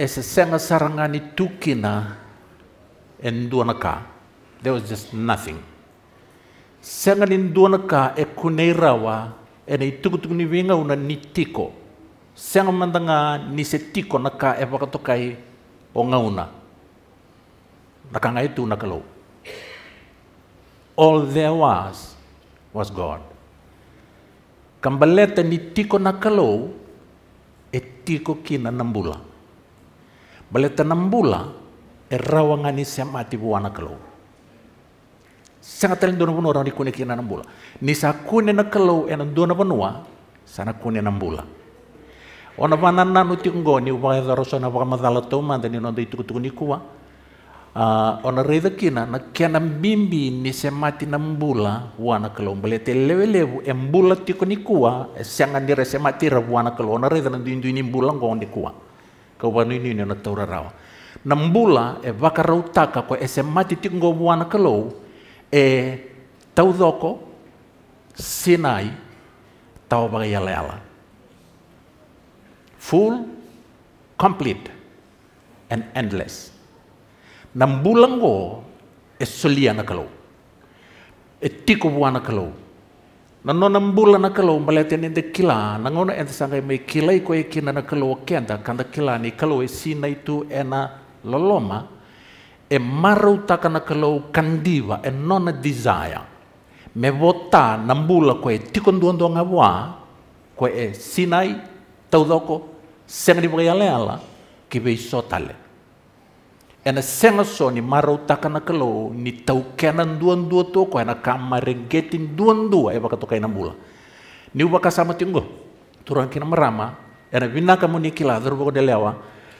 esa senga sarangani tukina en ka. There was just nothing. Senga nin ka e kuneirawa e nei tukutuku ni winga una nitiko. Senga mandanga ni setiko naka e wakatokai o ngauna. Naka ngai tu nakalau. All there was was God. Kambaleta nitiko tiko etiko kina nambula. ಬಲೆತ ನಂಬೂಲ ಎರ್ರವಂಗನಿ semati buana kalau. Sangat talen dona pun orang dikune enam bula. Nisa kune na kalau enan dona benua, sana kune bula. Ona vana nanu tinggo ni upakai darosona waka madala toma tani nonde itu kutukuni kuwa. Ah, Ona reda kina na kena bimbi ni semati bula wana kalau. Belete lewe lewu embula tikuni kuwa, sanga nira semati rabuana kelo. Ona reda nandu indu ini bulang gong di kuwa kawanini ni na taura rawa na e eh, vaka rautaka ko esemati eh, tingo mwana kalou e eh, doko sinai tau leala full complete and endless Nambula ngo e solia na kalou e tiko buana kalou Nano enam bulan nakalo maletian ente kila, nangono ente sangai me kila iko e kina nakalo kenda kanda kila ni kalau e sina itu ena loloma, e marau takana kalau kandiva e nona desire. Me vota na bulan koe tikon duan duan ngawa, koe e sinai taudoko senga di bagayale ala kibe isotale ena senga so ni marau takana kalo ni tau kena duan dua to ko ena kamaregetin duan dua eba kato kaina mula ni uba kasama tinggo turan kina merama ena bina kamu ni kila dor boko delewa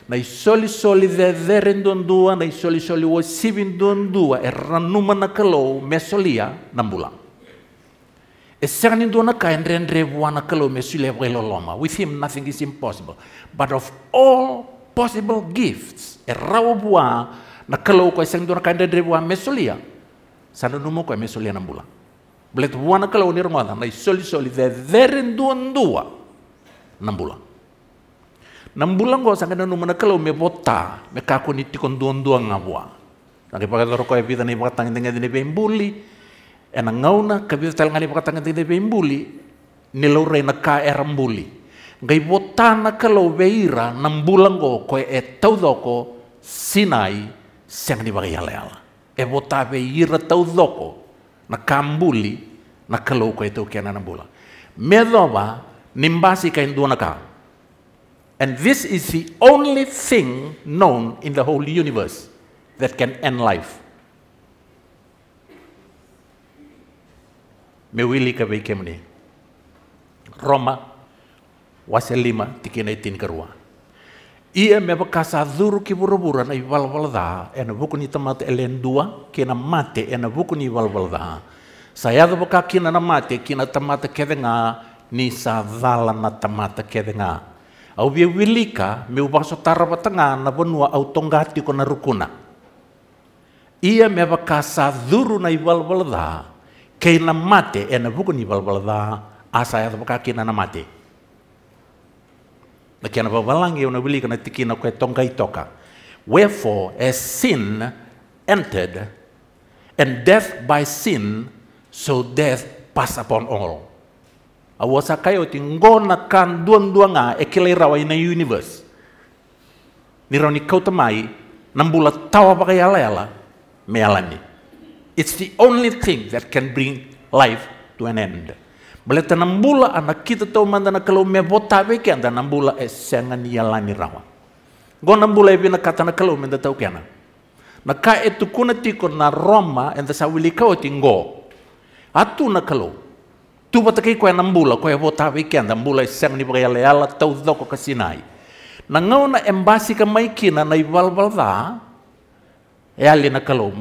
na isoli soli deren duan dua na isoli soli sibin duan dua e numa na kalo mesolia nambula senga ni na kain ren rebuana kalo e mesule loma. With him nothing is impossible. But of all possible gifts, rawa bua na kalau ko iseng dur kanda dre bua mesulia sana numo ko mesolia na bula blet bua na kalau ni rumada na soli soli ve veren duan dua na bula na bula ngo sanga na numo na kalau me bota me kaku ni tikon duan dua nga bua na ke paga dor ko e pita na paga tangi tenga dine pe imbuli ena ngauna kabita tal ngali paga tangi dine pe imbuli ni laure na ka erambuli Gai botana kalau veira nambulango ko e doko Sinai ni bagi halal. E votape ira tau zoko na kambuli na kaloko e tau kena na bula. Medova nimbasi kain dua ka. And this is the only thing known in the whole universe that can end life. mewili ka bei kemne Roma waselima tikina itin karua ia me kasa dhuru ki burubura na i ena bukuni ni elen dua, kena mate ena bukuni ni walwalda. Saya do buka kina na mate, kina kede kedenga, ni sa dhala na kede kedenga. Au bia wilika, me ubaso tarapa tanga na bonua au tonggati kona rukuna. Ia me kasa dhuru na i walwalda, kena mate ena bukuni ni walwalda, asa ya do buka na mate. Lakini na valangi unabili kana tikina kwa tonga itoka. Wherefore as sin entered and death by sin so death passed upon all. I kayo tinggona kan duang-dua nga ekilay raway na universe. Niraw ni kautamay, nambulat tawa pa kaya layala, mayalani. It's the only thing that can bring life to an end. Bila tanam bula anak kita tahu mandana kalau mebota beke anda na mbula e eh, yalani rawa. Go na bula ebi kata nak kalau menda tahu kena. Na itu kuna tiko na Roma enda sa wili kau tinggo. Atu nak kalau. Tu bata kau yang na mbula koe bota beke anda mbula e sengan ni baka ala kasinai. Na ngau na embasi maikina na ibal balda. Ya, eh, lina kalau.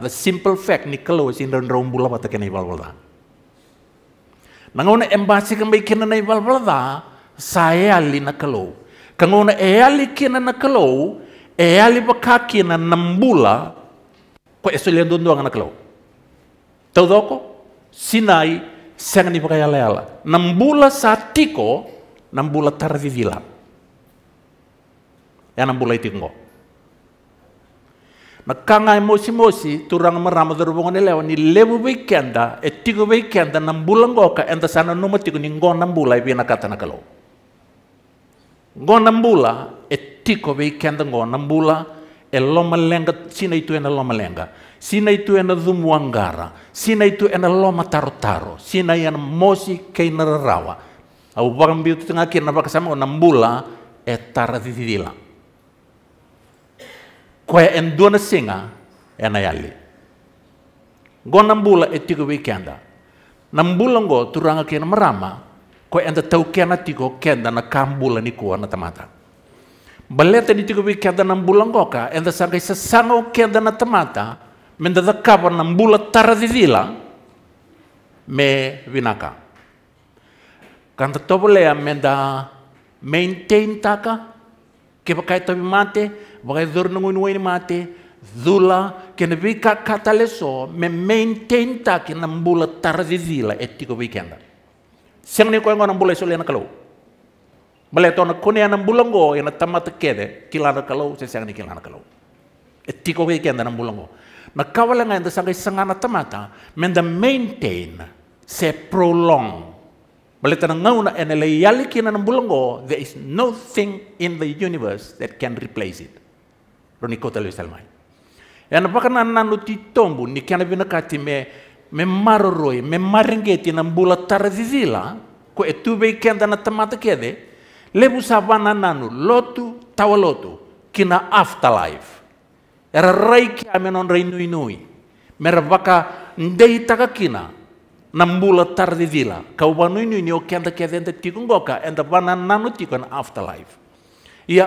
the simple fact ni kalau e sindon rombula bata kena ibal balda nangona embasi kambe kina na ivalvalada sayali e na kalo. kangona e eali kina na kalau eali baka kina nambula ko esoli ndondoanga na tau taudoko sinai sanga ni baka yala yala nambula satiko nambula tarvivila ya nambula itingo makkanga mosi mosi turang meramador bongone lewa ni lebu weekenda e eh, tigo weekenda nam bulang goka enta sana numa tigo ni ngon nam bula ibi nakata nakalo ngon nam bula e eh, tigo weekenda ngon nam bula e eh, loma lenga sina itu ena loma lenga sina itu ena dumuangara sina itu ena loma taro taro sina yana mosi keina rawa au bagambi tengah bakasamo nam bula e tara titidila Kwe en singa ena yali. Go nambula etigo weekenda. Nambula ngo turanga kena merama. Kwe enda tau kena tigo kenda na kambula ni kuwa na tamata. Baleta ni tigo weekenda nambula ngo ka enda sangai sasanga o kenda na tamata. Menda da kaba nambula taradidila me vinaka. Kanta tobolea menda maintain taka kepa kai tapi Vagaizor nungun ni mate, zula ken vika katale so me maintain ta ken ambula tarzizila etiko weekenda. Siang ni ko ngon ambula so lena kalau. Bale to na kone yang ambula ngo ena tamata kede kilana kalau se seng ni kilana kalau. Etiko weekenda an ambula ngo. Na kawala nga enda sangai sangana tamata men da maintain se prolong. Bale tanang ngau na ena le yali ngo there is nothing in the universe that can replace it roni kota lo isalmai yana e pakana nanu ti tombu ni kiana vina kati me me maroroi me marengeti na bula tarazizila ko etube ikenda na tamata kede lebu savana nanu lotu tawa lotu kina afterlife era rai menon rai nui nui mera vaka ndei taka kina nambula tardidila kau banui nui nio kenda kenda e enda tikungoka enda vana nanu tikon afterlife ia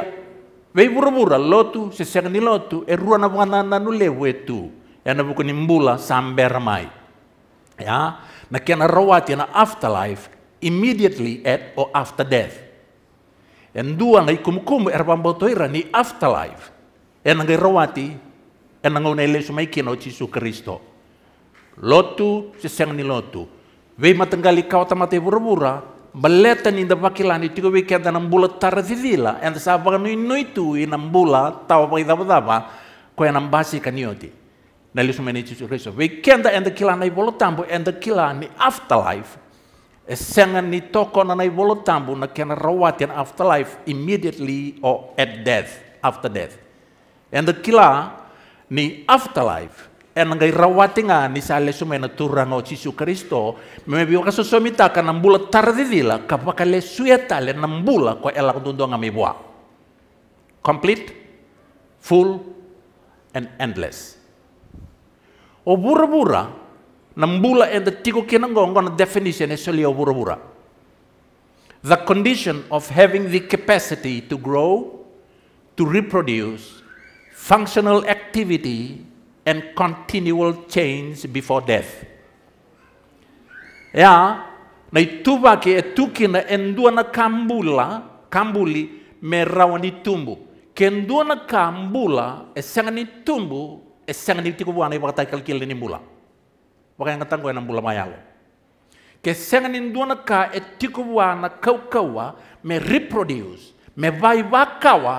Wei burubura buru lotu tu sega ni lotu e rua na na nu lewe tu. Ya, ya na bukan imbula samber mai. Ya, na kena rawati na afterlife immediately at or after death. En ya, dua na kum er ira ni afterlife. Ya, en na ngai rawati en na ngau na sumai mai kina o Kristo. Lotu tu sega ni lotu. Wei matenggali kau tamate burubura itu beletani da bakilani tigo be keda nambula taradidila and sa baganu noitu inambula tawa apa? idaba daba ko kan kanioti na lisu meni tisu reso we kenda and the kilana i bolotambo and the afterlife esengan ni toko na bulat bolotambo na kena rawat yang afterlife immediately or at death after death Entah the kila ni afterlife rawati nga ni sale sumena turanga o Yesu Kristo me bioka so somita kana mbula tardidila kapaka le sueta le nambula ko ela mi bua complete full and endless o bura-bura nambula and e da tiko kinangongo na definition esoli o bura-bura the condition of having the capacity to grow to reproduce functional activity and continual change before death. Ya, na ituba ke etuki na endua na kambula, kambuli merawani tumbu. Kendua na kambula esangani eh, tumbu, esangani eh, tiku buana ibakata kalkil ni mula. Waka yang katangko enam mula mayalo. Kesangani nduana ka etiku eh, buana kau kawa me reproduce, me vai wakawa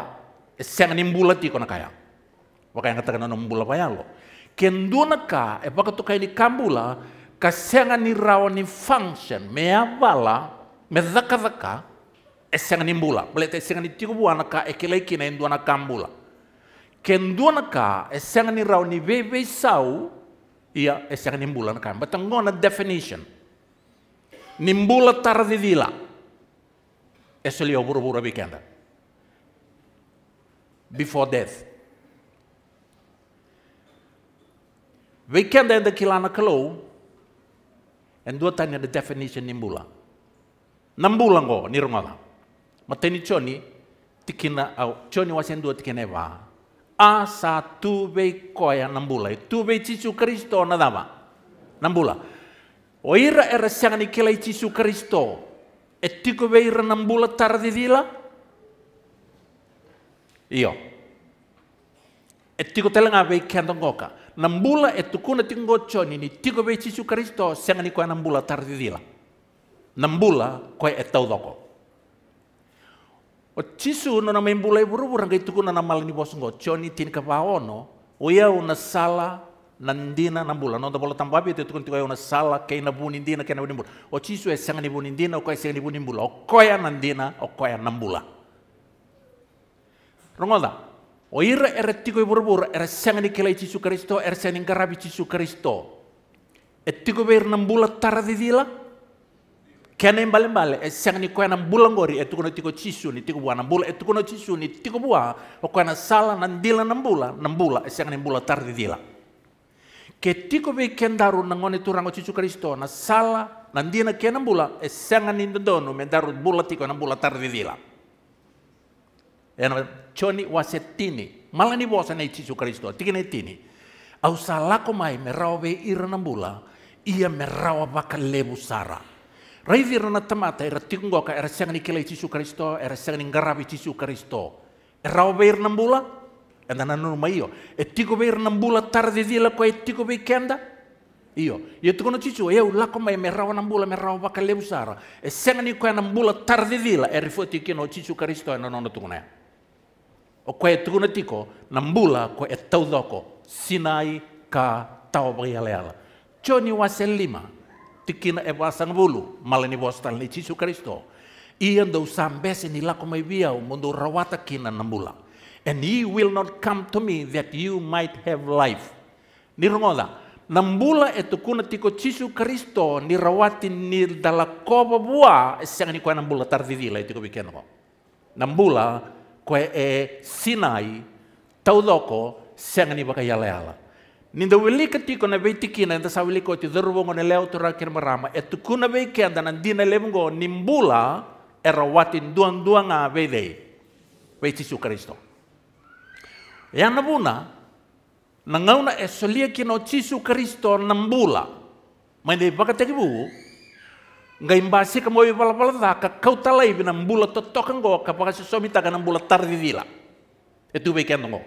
esangani mbula tiko na kayang katakan ngatakan na mbula payalo. Kenduna ka, e paka tukai ni kambula, kasenga ni rawa ni function, me avala, me dhaka dhaka, e senga ni mbula. Baleta e senga ni tiku buana ka, e kila ikina e nduana kambula. Kenduna ka, e senga ni rawa ni bebe sau, ia e senga ni mbula na kambula. Batangona definition. Ni mbula taradidila. Eso lio buru buru bikenda. Before death. Weekend en kilana kilanakalo. and dua tanya the definition ni mbula. bulan go ni rongala. Mateni choni tikina au choni wasen dua tikina eva. Asa be koya tu be cicu Kristo nadama. Nambula. Oira era siangani kila cicu Kristo. Etiko veira nambula tardidila. Iyo. Etiko telenga vei kiantongoka nambula itu tinggo tingoconi ni tigo be cisu kristo senga ni kwa nambula tardidila nambula koe etau doko o cisu no na membula buru e buru ngai tukuna na malini bos ngoconi tin kepawono o ia una sala nandina nambula no bola tambabi te tukun tukuna una sala kei na buni dina kei na buni bula o cisu e senga ni buni dina o koe senga ni buni bula o koe nandina o koe nambula rongoda Oir erettigo burbur eresangani kelai Yesu Kristo eresanin garabi Yesu Kristo. Ettigo beir nambula taradidila. Kena imbal imbal esangani ko nan bulan gori ettigo no tigo Yesu ni tigo bua nambula ettigo no Yesu ni tigo o ko na sala nandila nambula nambula esangani bula taradidila. Che tigo be kendaru nangone turango Yesu Kristo na sala nandina kenambula esangani ndono mendaru bula tigo nambula taradidila. Ena Johnny Wasettini, malani vuosana Gesù Cristo, tikine tini. Au salako mai merawe iranambula, ia merawa baka lebu sara. Rai virana tamata era tikungoka era sangani kila Gesù Cristo, era sangani ngarabi Gesù Cristo. Erawa be iranambula, andana nurma io. E tiko be iranambula tarde di la e tiko be kenda. Io, io tu conosci io la come mi ravo nambula, mi ravo baka lebu sara. E sangani kwa nambula tarde di la, e rifuoti che no Gesù Cristo e non ho tu conosci. o koe tukuna tiko na mbula ko e taudhoko sinai ka taobri ala. Joni wase lima tikina e wasang bulu maleni bostan ni Yesus Kristo. Ian dau sambes ni lako mai biau mundu rawata kina na mbula. And he will not come to me that you might have life. Ni rongoda. Nambula e tukuna tiko Yesu Kristo ni rawati ni dalakoba bua e sangi ni kwa nambula tardidila e tiko bikeno. Nambula koe e Sinai, tau loko, senga ni baka yala yala. Ninda wili katiko na vei tikina, ninda sa wili koti dhurubongo ni leo tura marama e tukuna vei kenda na dina lemungo nimbula, e rawati duang duanga vei dei. Vei tisu Kristo. Ya e nabuna, nangauna e solia kino tisu Kristo nimbula. Mai dei baka buu ngai mbasi ka moyo bala bala da ka kau talai bina mbula to tokan go ka pa si somi ta kana mbula tardi dila e tu be kendo ngo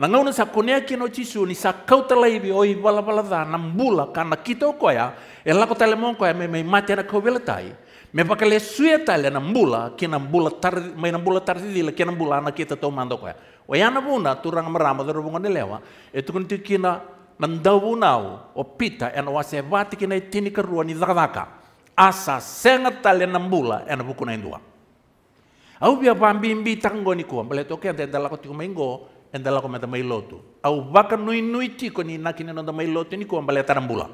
na ngau na sakonia kino chisu ni sa kau talai bi oi bala bala da na mbula kana kito ko ya e la tale mon ko ya me me mate na ko bela tai me pa kale tale na mbula ki na mbula na mbula dila ki na mbula na kita to mando ko ya o ya na buna turang merama do bungo ne lewa e tu kunti kina mandau nau o pita en wase vati ni asa sengat taliana mbula ena eh, buku na indua. Au bia pambi mbi tango ni kuam bale toke ante dala koti kumengo en dala kometa mai lotu. Au baka nui nui tiko ni nakine nonda mai lotu ni kuam bale tarambula.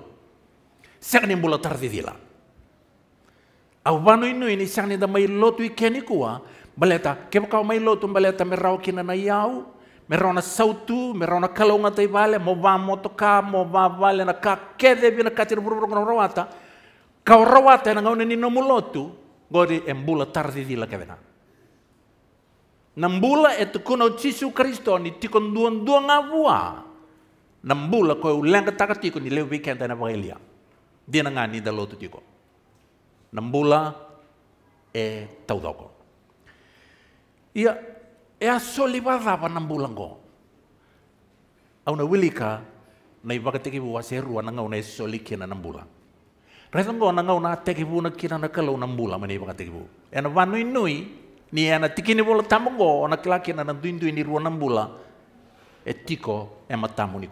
Sengat ni mbula tardidila. Au bano inu ini sengat ni da mai lotu ikeni kua bale ta kepa kau mai lotu bale ta merau kina na yau Merona sautu, merona kalonga tai vale, mo va motoka, mo va vale na ka kede bina katir buru buru kona rawata, Kau rawat yang ngau nomu nomulotu, gori embula tardi di la kevena. Nambula etu kuno cisu Kristo ni tikon duan duan ngavua. Nambula kau ulang ketaka tiko ni lewi kenta na vagelia. Dia ngani da lotu tiko. Nambula e eh, taudoko. Ia e eh, a solivada pa nambula ngo. Auna wilika na ibakatiki buwa serua ngau na esoli kena nambula. Resango na ngau na teki bu na kira na kalau na mbula mani baka teki bu. Ena vanu inui ni ena tiki e e ni bola tamongo ona kelaki na na duindu ini na mbula etiko ema tamu ni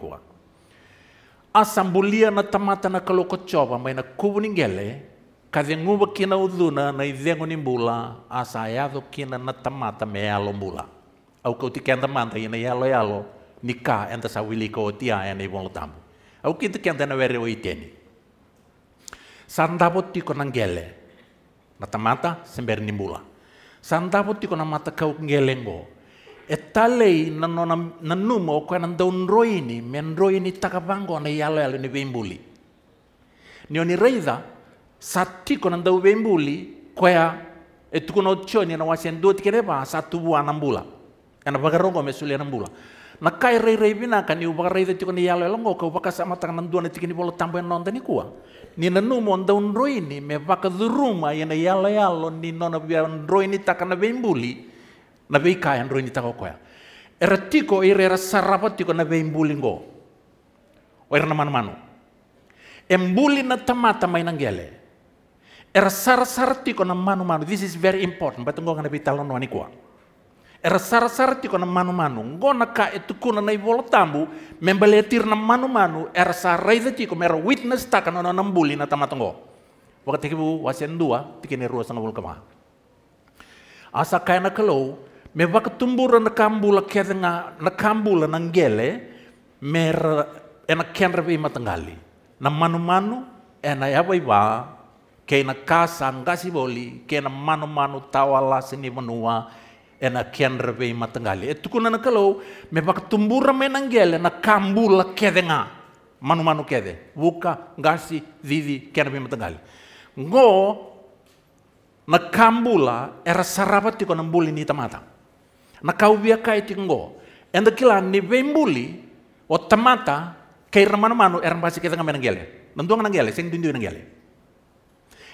Asambulia na tamata na kalau kocoba mai na kubu ninggele kaze nguba kina uduna na izengo ni mbula asa ayado kina na tamata me yalo mbula. Au kau tikenda manta ina yalo yalo nikah enta kau tia ena lo tamu. Au kita kenda na were oiteni. Santapot di konang gele. Nata mata sember bula. Santapot di konang mata kau ngelengo. Etalei nanona nanumo ko nan daun roini men roini takabango na yalo yalo ni bembuli. Nioni reida satti ko nan dau bembuli koya etukuno choni na wasen duot kereba satu buah enam bulan. Karena bagarongo mesuli enam bulan. Nakai rei rei bina kan iu baka rei tiko ni yalo yalo ngoko baka sama tangan dua netik ni bolo tambo yang e ni kuah ninanu monda unroini me vakazuruma yena yala yalo nino na bia ini taka na bembuli na bei kaya unroini taka koya era tiko ira era sarapa tiko na bembuli ngo o era na manu manu embuli na tamata mai nanggele era sar sar tiko na manu manu this is very important but ngo kana bei talon wani era sarasara tiko na manu-manu, ngona eh, ka itu kuna na ibolo tambu, membele tir na manu-manu, era eh, saraiza tiko mera witness taka na na mbuli na tamatongo. Wakati kibu wasen dua, kene ruas na bulu kama. Asa kaya na kalo me waka tumbura na kambula kedenga, na kambula na nanggele mer ena kenra bi matanggali. Na manu-manu, ena yawa iwa, kena kasa ngasi boli, kena manu-manu tawala sini menua, ena kenrebe ima tangali. Itu e kuna na kalau me bak tumbura menanggel ena kambula kedenga manu manu kede. Wuka ngasi zizi kenrebe ima tangali. Ngo na kambula era tiko na mbuli ni tamata. Na kau bia kai ngo Enda kila ni mbuli o tamata kair manu manu era basi kedenga menanggel. nanggele. Nanduang nanggele, sing dundu nanggele.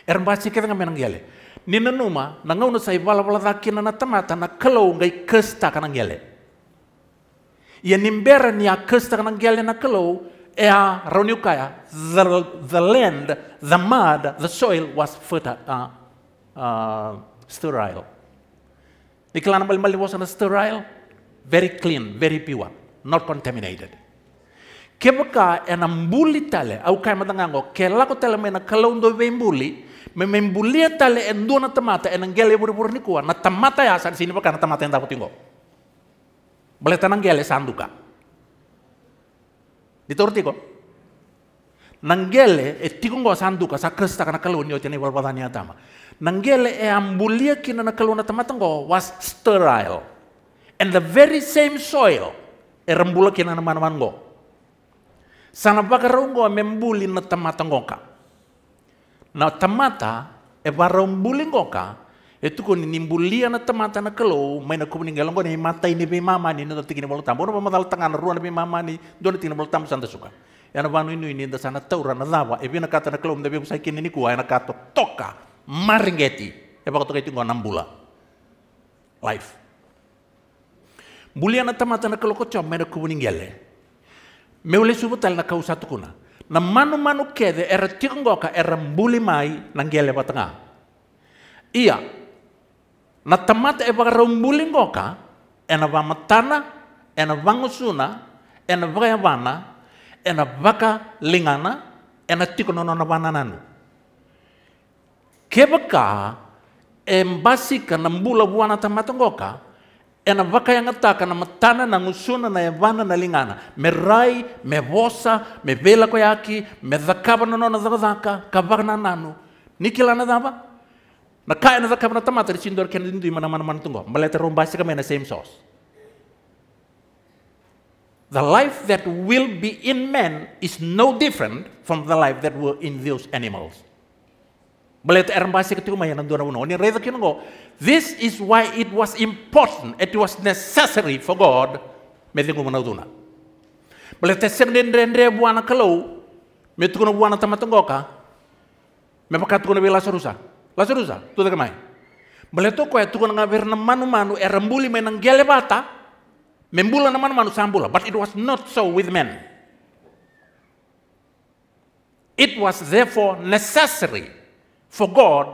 Era basi kedenga menanggel. nanggele ninanuma nangau sai bala bala rakina na tamata na kalau ngai kesta kana ngele ia nimbera ni a kesta kana ngele na kalau e a the, the land the mud the soil was fertile uh, uh, sterile nikalana malmali was on sterile very clean very pure not contaminated kebaka ena mbuli tale au kai matangango kelako tale mena kalau ndo mbuli memembulia tale endua na tamata enanggele buru-buru ni kuwa na tamata ya sa sini paka na tamata yang dapat tinggo boleh gele sanduka diturti ko nanggele e eh, tikungo sanduka sa kresta kana kalu ni otene barbadani atama nanggele e eh, ambulia kina na kalu na tamata ngo was sterile and the very same soil e eh, rembula kina na mana ngo sana paka rongo membuli na tamata na tamata e varaubulingoka e tuku ni nimbulia na tamata na kelo maina kubu ni ko ni mata ini be mama ni tiki ni bolo tambo no matal tangan ruan bi mama ni do tiki ni bolo tambo santa suka ya e na vanu ini nda sana taura na dawa e bina kata na kelo bi usai kini ni kuai e na kato toka maringeti e ba toka e tingo nambula life bulia na tamata na kelo ko maina kubu ni kuninggale me ule subutal na kau satu kuna na manu-manu kede era tikongoka er mbuli mai na ngele tengah. Ia, na tamata e baka mbuli ngoka, ena vamatana, ena vangusuna, ena vayavana, ena vaka lingana, ena tikono na vanananu. Kebaka, embasika na mbula buana tamata ngoka, anavaka yangataka na matana na ngusuna na yavana na lingana merai mevosa mevelako yaki mezakava nanona zakazaka kavaka na nanu nikilana zava na kaya na zakava na tamata ri chindor kena dindu imana mana mana tungo maleta rombasi kama na same sauce the life that will be in men is no different from the life that were in those animals But ermbasi ketika maya nandu na ini. reza kingo. This is why it was important, it was necessary for God metingu manaduna. But teseng dendrendre buana kalau metukuna buana tamatenggoka. Mepakatuna bela sorusa. Lasarusa, tu tak mai. Beleto ko etu itu ngabir na manu manu erembuli menang gele bata. Membula manu manu sambula, but it was not so with men. It was therefore necessary For God,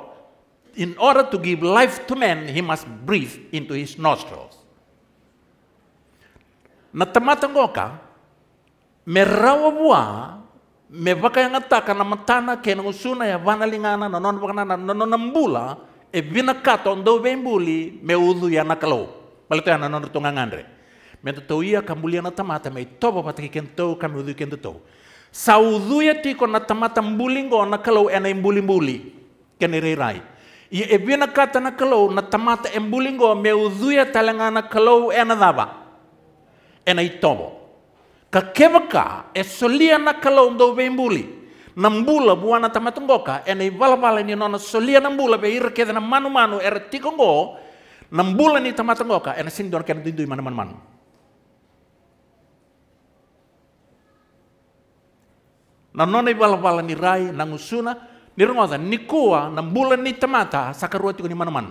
in order to give life to man, he must breathe into his nostrils. Na tamatangoka, me rawabua, me vakayangata na matana ke usuna ya vanalingana na non vakana na nonambula, e vinakato ndo vembuli me udu ya nakalo. Palito ya na nonrutungangandre. Me tatuia kambulia na tamata me toba pataki kento kami udu kento to. Saudu ya tiko na tamata mbulingo na kalau ena imbulimbuli. mbuli. kenererai. Ia ebina kata na kalau na tamata embulingo na talangana kalau ena daba. Ena itomo. Ka kebaka e solia na kalau ndo na mbula buana tamatungoka ena bala ni nona solia mbula be irke na manu manu e ngo na mbula ni tamata e na ena sindor kena dindu imana manu manu. na nona ibala bala ni rai na ngusuna nirng'osa ni kuwa na mbula ni tamata sakarua tiko ni manamanu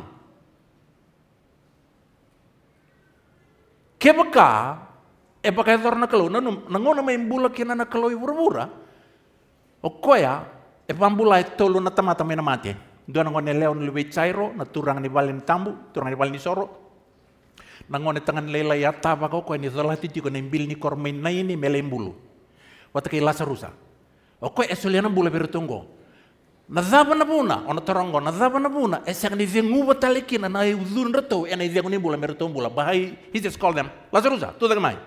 kebaka e pakai thora na kalau na nango na main bula kina na kalau ibur-bura o koya e pambula e tolu na tamata mena mati dua nango ne leon lewe cairo na turang ni balen tambu turang ni balen soro nango ne tangan lela ya tapa kau koya ni zolati tiko na imbil ni kormain na ini melembulu watake lasa rusa o koya e eh, soliana bula berutunggo E na nabuna, buna ona torongo na zavana vuna esang ni zenguva talekina na uzun reto ena izengu ni bula merto bula bahai he just called them lazarus to the mai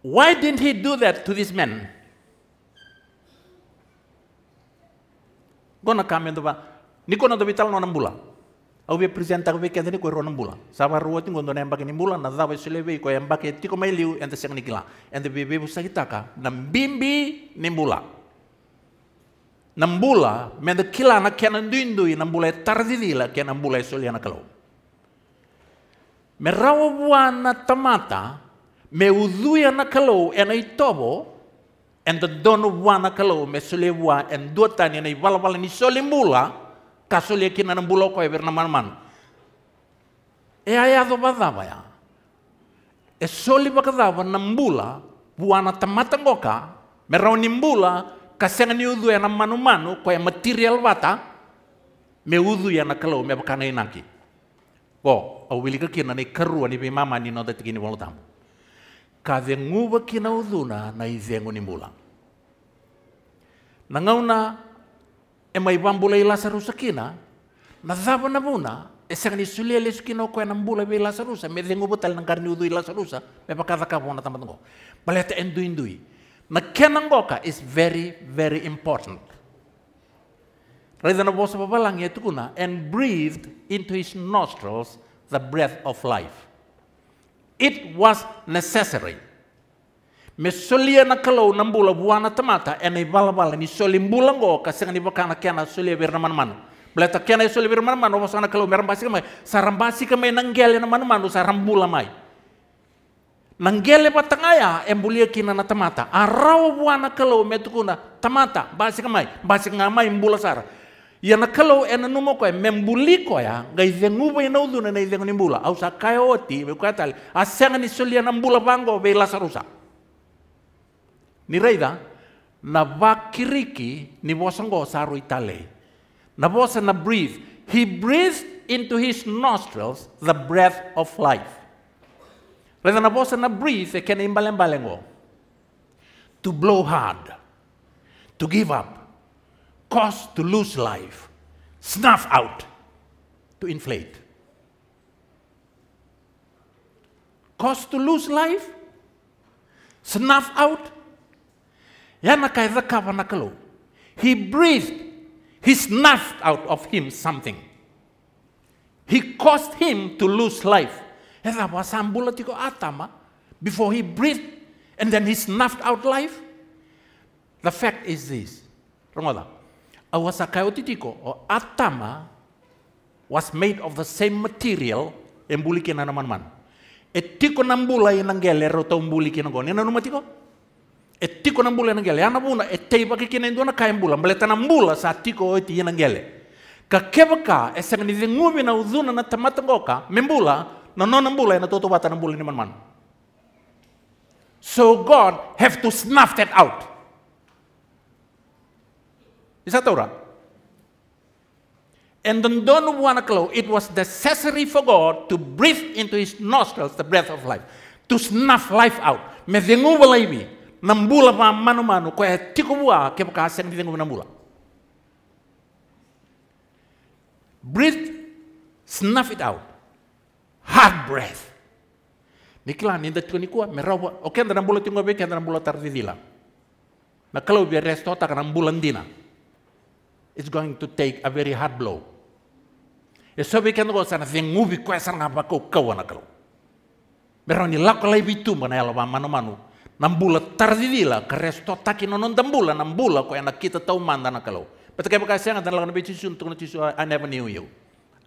why didn't he do that to these men gona kamendo ba niko na tal no nambula au be presenta ko be kende ni ko ro nambula sava ruwa tingo ndo nembaki ni mbula na zava silebe ko embaki mai liu ente ni kila ente bebe kitaka na bimbi ni mbula nambula meda kilana kena dindui nambula e tardidila kena nambula e soliana kalau me buana tamata me uduia na kalau ena itobo en dono buana kalau me bua en dua tani na iwala wala ni solembula kasolia kina nambula ever man e aya do ya e soli nambula buana tamata ngoka me nimbula kasenga ni udhu yana manu kwa ya material wata me udhu yana kalau me bakana inaki Wo, au kaki na ni karua ni be mama ni no tiki ni wolotam ka ve nguba kina udhuna na izengo ni mula na ngauna e mai bambula i kina na zaba na buna e ni sulia lesu kina kwa na mbula be lasarusa me zengo botal na karni udhu i lasarusa me bakadha kabona tamatngo baleta endui Makemangoka is very, very important. And breathed into his nostrils the breath of life. It was necessary. Mesolia na kalau nambula buana tamata ene balabala ni soli mbulango kasanga ni bakana kena solia bernaman man. Belata kena solia bernaman man wasana kalau merambasi kamai sarambasi kamai nanggele na man sarambula mai. Nanggele patangaya ya, embulia kina na tamata. Arawa buana kalau metukuna tamata basi kamai basi ngamai mbula sara. Ia na kalau ena numo koe membuli koe ya ngai zenguba ina uduna na izengu nimbula. Au sa kaya oti me koe tali asenga ni solia na mbula bango be lasarusa. Ni reida na vakiriki ni bosango saru itale. Na bosa na breathe. He breathed into his nostrils the breath of life. Whether na bosa na breathe, can imbalembalengo. To blow hard, to give up, cause to lose life, snuff out, to inflate. Cause to lose life, snuff out. He breathed, he snuffed out of him something. He caused him to lose life. Ela ya, var sambulatiko atama ah. before he breathed and then he snuffed out life. The fact is this. Rongola. Our sakayotitiko or atama ah, was made of the same material yang bulikin na naman Etiko nambula inanggele roto mbuliki na goni. Nanumatiko? Etiko nambula inanggele. Anabuna etei pakikina indona kaimbula. Mbaleta nambula sa atiko oiti inanggele. Kakebaka esanganizingumi na uzuna na tamatangoka. Membula. Membula. nono ng bulay, natutubatan ng bulay ni man. So God have to snuff that out. Is that all right? And then, don't want to close. it was necessary for God to breathe into his nostrils the breath of life. To snuff life out. Me Medengu balaimi, nambula ma manu-manu, kaya tikubua kepakasan medengu nambula. Breathe, snuff it out. hard breath. Nikilan inda tunikuwa merawa okenda na bula tingo beke na bula tardidila. Na kalau bi resto ta kana bulandina. It's going to take a very hard blow. E so beke ndo sana zengubi kwa sana ngapa ko kawana kalau. ni lako lai bitumba na ela mano mano. bulan tardidila ka resto ta kino non dambula bulan ko yang kita tau manda na kalau. But kaya baka sanga dan lakon untuk tukun tisu I never knew you.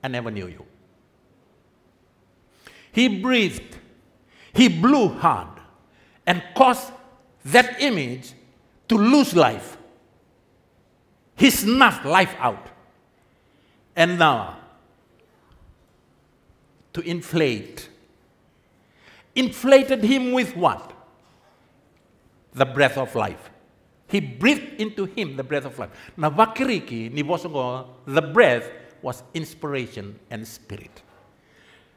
I never knew you. He breathed, he blew hard, and caused that image to lose life. He snuffed life out. And now, to inflate. Inflated him with what? The breath of life. He breathed into him the breath of life. Na wakiriki ni the breath was inspiration and spirit.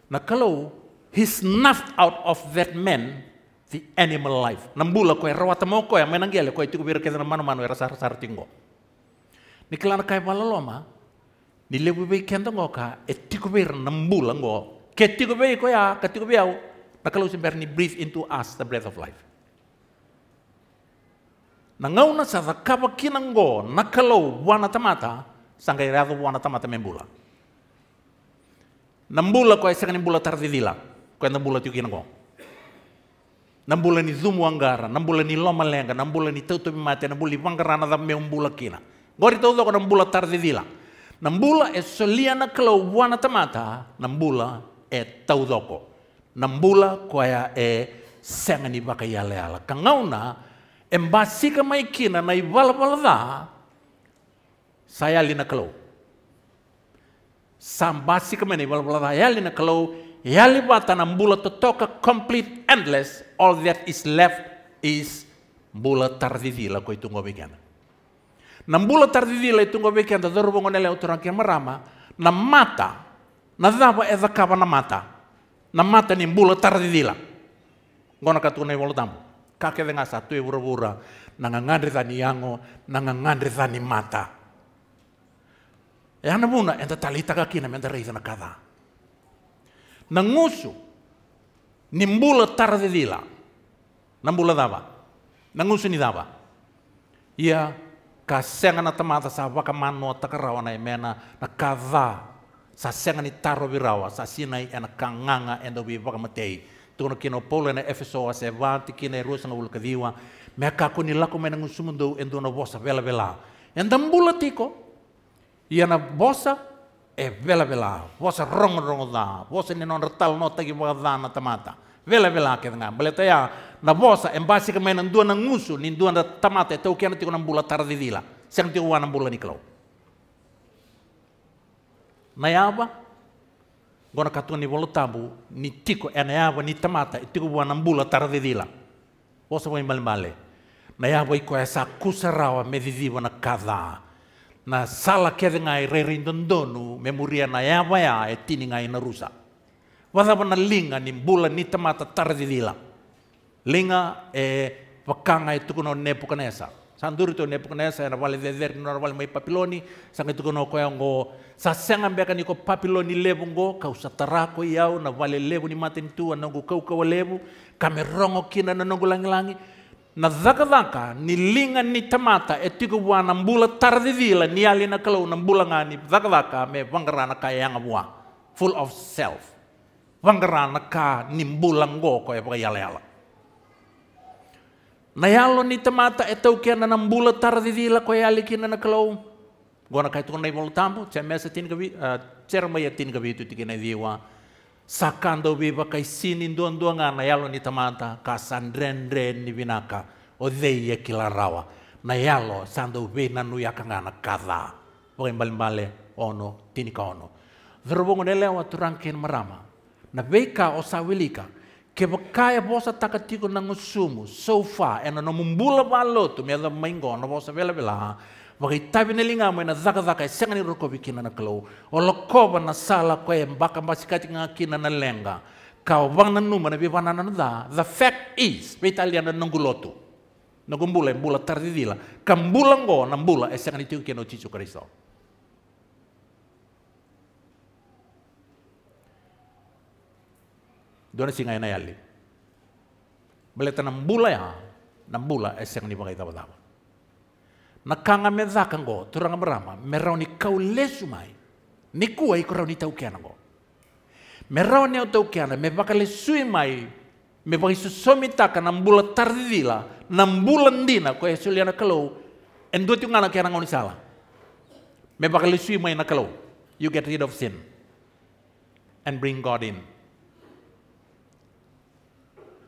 Na kalau he snuffed out of that man the animal life. Nambula koe rawa tamo koe menangiele ko tiku kubir kesa manu manu erasar sar tingo. Ni kelana kai palaloma ni lebu kento ngoka et tiku kubir nambula ngo ke tiku be ya, a ke tiku be au nakalu simber ni breathe into us the breath of life. Nangau na sa kapa kinango nakalau wana tamata sangkai rado wana tamata membula. Nambula koe sekani bula tardidila. kandambula ti kinagong nambula ni zumu angara nambula ni loma lenga nambula ni tautu mate nambula ni wangarana na me umbula kina gori tau doko nambula tarzi dila nambula e solia na kalau wana tamata nambula e tau doko nambula koya e senga ni baka yale ala kangauna embasika mai kina na ibala balada saya lina kalau sambasika mai ivalavala dha yali na kalau yalibata na to totoka complete endless all that is left is bulat tardidila ko itungo bekena na mbula tardidila itungo bekenda dorubo ngonele uturanke ya marama na mata na dhava ezakava na mata na mata ni mbula tardidila ngona katuna iwolo tambo kake de satu ibura-bura nangangandri tani yango nangangandri tani mata na buna enta talita kaki menta reisa na kada nangusu nimbula tarde dila nambula dava nangusu ni dava ia ka senga na tamata sa waka mano takarawa na imena na kava sa senga ni taro birawa sa i ena kanganga enda wi waka matei tuno kino pole na efeso a se vanti kina e erusa na diwa me ka kuni lako mena endo na vosa vela vela enda mbula tiko ia na e vela vela vosa rong rong da vos ni non retal no tagi mo da na tamata vela vela ke nga bele ya na vos em basi ke dua na ngusu ni dua na tamata te ukian ti konam bula tardi dila sen ti wana bula ni klau na yaba gona katu ni bolo tabu ni tiko e na yaba ni tamata e ti ko wana bula tardi dila vosa mo imbal male na yaba iko esa kusarawa me didiwa na kadhaa na sala kethe ngai re rindondonu memuria na yawa e tini ngai na rusa wathava na linga ni bula ni tamata taradidila linga e wakanga e tukuno Nebukadnesa sanduri to Nebukadnesa na wale veveri na wale mai papiloni sanga tukuno ko yango sa senga mbeka ni ko papiloni lebu ngo kausa tarako yao na wale lebu ni mateni tu anangu kau kau lebu kamerongo kina na nangu langi langi na zakazaka ni linga ni tamata e tiku wana mbula tardivila ni ali na kalau na mbula ngani zakazaka me wangarana ka yang bua full of self wangarana ka ni mbula ngo ko e pa yala yala na yalo ni tamata etau kiana na mbula tardivila ko yali kina na kalau gona kai tu na ibol tambo tse mesa tin gabi tserma ah, ya tin gabi tu tikina diwa sakanda wevaka ngana yalo ni tamata ka sandrendre ni vinaka otheiya kila rawa na yalo sando uve nanu yakangana kadhaa vokai ono tinika ono dhorovongo nelewa turankin marama na veika osawilika kevakaya vosa takatiko na ngosumu so far ena no mumbula valotu mia dhamaingo na vosa vela waka tabi neli linga mai na zaka zaka e sengani ni rokobi kina na klau o lokoba na sala koe e mbaka mbasikati nga kina na lenga Kau wang na numa na biwana na nda. the fact is be italiana nongulotu na gumbula e mbula tardidila Kambula mbula ngo na mbula e sengani ni tiu kina o dona singa ena yali Balik tanam mbula ya, na mbula eseng sengani pakai tawa-tawa na kanga me mezaka ngo turagna mirama merao ni lesu mai ni kua iko rao ni kiana ngo merao ni au kiana, me vakalesui mai me somi taka na mbula tardila na bula ko esu liana kalau, en dua ngana kiana ni sala me mai na kalau, you get rid of sin and bring God in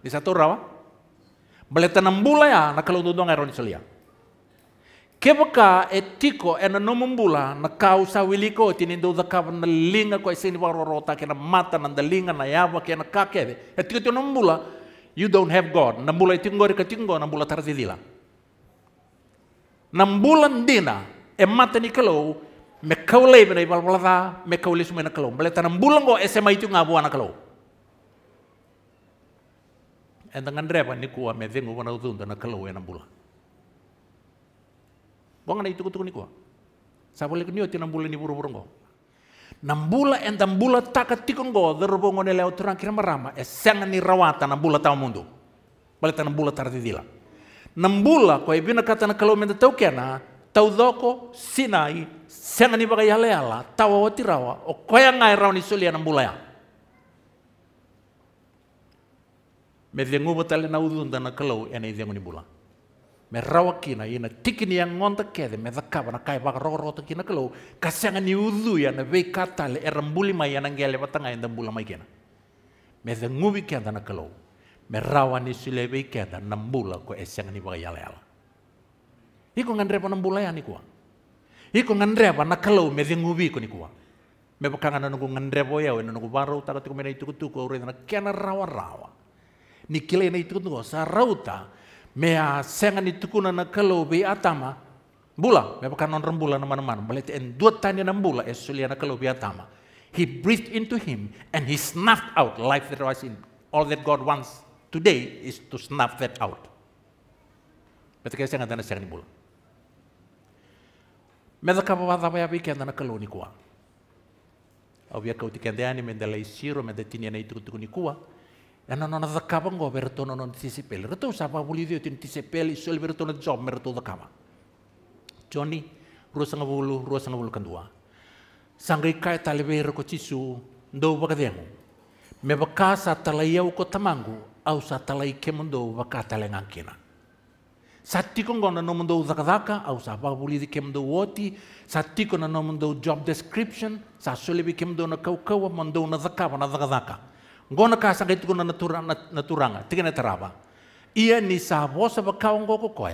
Ni satu rawa tanam bula ya, kalau doang eron ya sulia kebuka etiko ena nomumbula na kausa wiliko e tini do da kava linga ko esini warorota kena mata na linga na yawa kena kakeve etiko tino you don't have god Nambula mbula itingori e katingo na nambula tarzidila Nambulan dina, ndina e mata ni kalo me kaulei bena ibal balada me kaulei sumena kalo mbele tanam mbula ngo esema itu ngabu ana kalau Entang Andrea pa ni kuwa me vengu wana na wong ana itu-itu niku sabolek niyo tinang bulan ni buru-buru ngko nambula entambula takatikongo dherbongo ne leo terang kira marama esenga eh, ni rawata nambula tau mundu balita nambula tartidila nambula ko ibina katana kalau menta tau kena tau doko sinai senga ni bagai yale ala tawa wati rawa o oh, koya ngai rawa ni sulia nambula ya me dengu batale na udun dana kalau ene dengu ni bula me rawa kina ina tikini yang ngonta kede me daka na kai baka roro ta kina kelo kasianga ni udu ya na vei kata le erambuli mai ya nangele batanga enda bula mai kena me the ngubi kenda na kelo me rawa ni sile vei kenda na mbula ko esianga ni baka yala iko ngandre pa na mbula ya ni kuwa iko ngandre pa na kelo me the ngubi ko ni kuwa me baka ngana nungu ngandre po ya wena nungu baro ituku tuku ure na kena rawa rawa ni kile na ituku tuku sa rauta mea senga ni tukuna na kalau be atama bula me pakan non rembula na manaman balit en dua tanya na bula es na kalau be atama he breathed into him and he snuffed out life that was in all that God wants today is to snuff that out Betulnya saya nggak senga ni bula Meda kapa wata pa yapi kenda na kalau ni kuwa. Au bia kau tikende ani mendela isiro mendetini na itu tukuni kuwa e non non zakava ngo bertono non tisipel reto sapa bulidio tin tisipel isol bertono jom merto zakava joni ruasanga bulu ruasanga bulu kandua sangai kai taliber ko cisu ndo bakadengu me bakasa talayau ko tamangu au sa talai kemundo bakata lengangkina Satiko ngona no mundo zakazaka au sa ba do di kemdo woti, satiko na no job description, sa sole bi kemdo na kau kau mundo na zakava na zakazaka ngona ka sanga itu kuna natura naturanga tika na teraba ia ni sa vosa ba ka ngo ko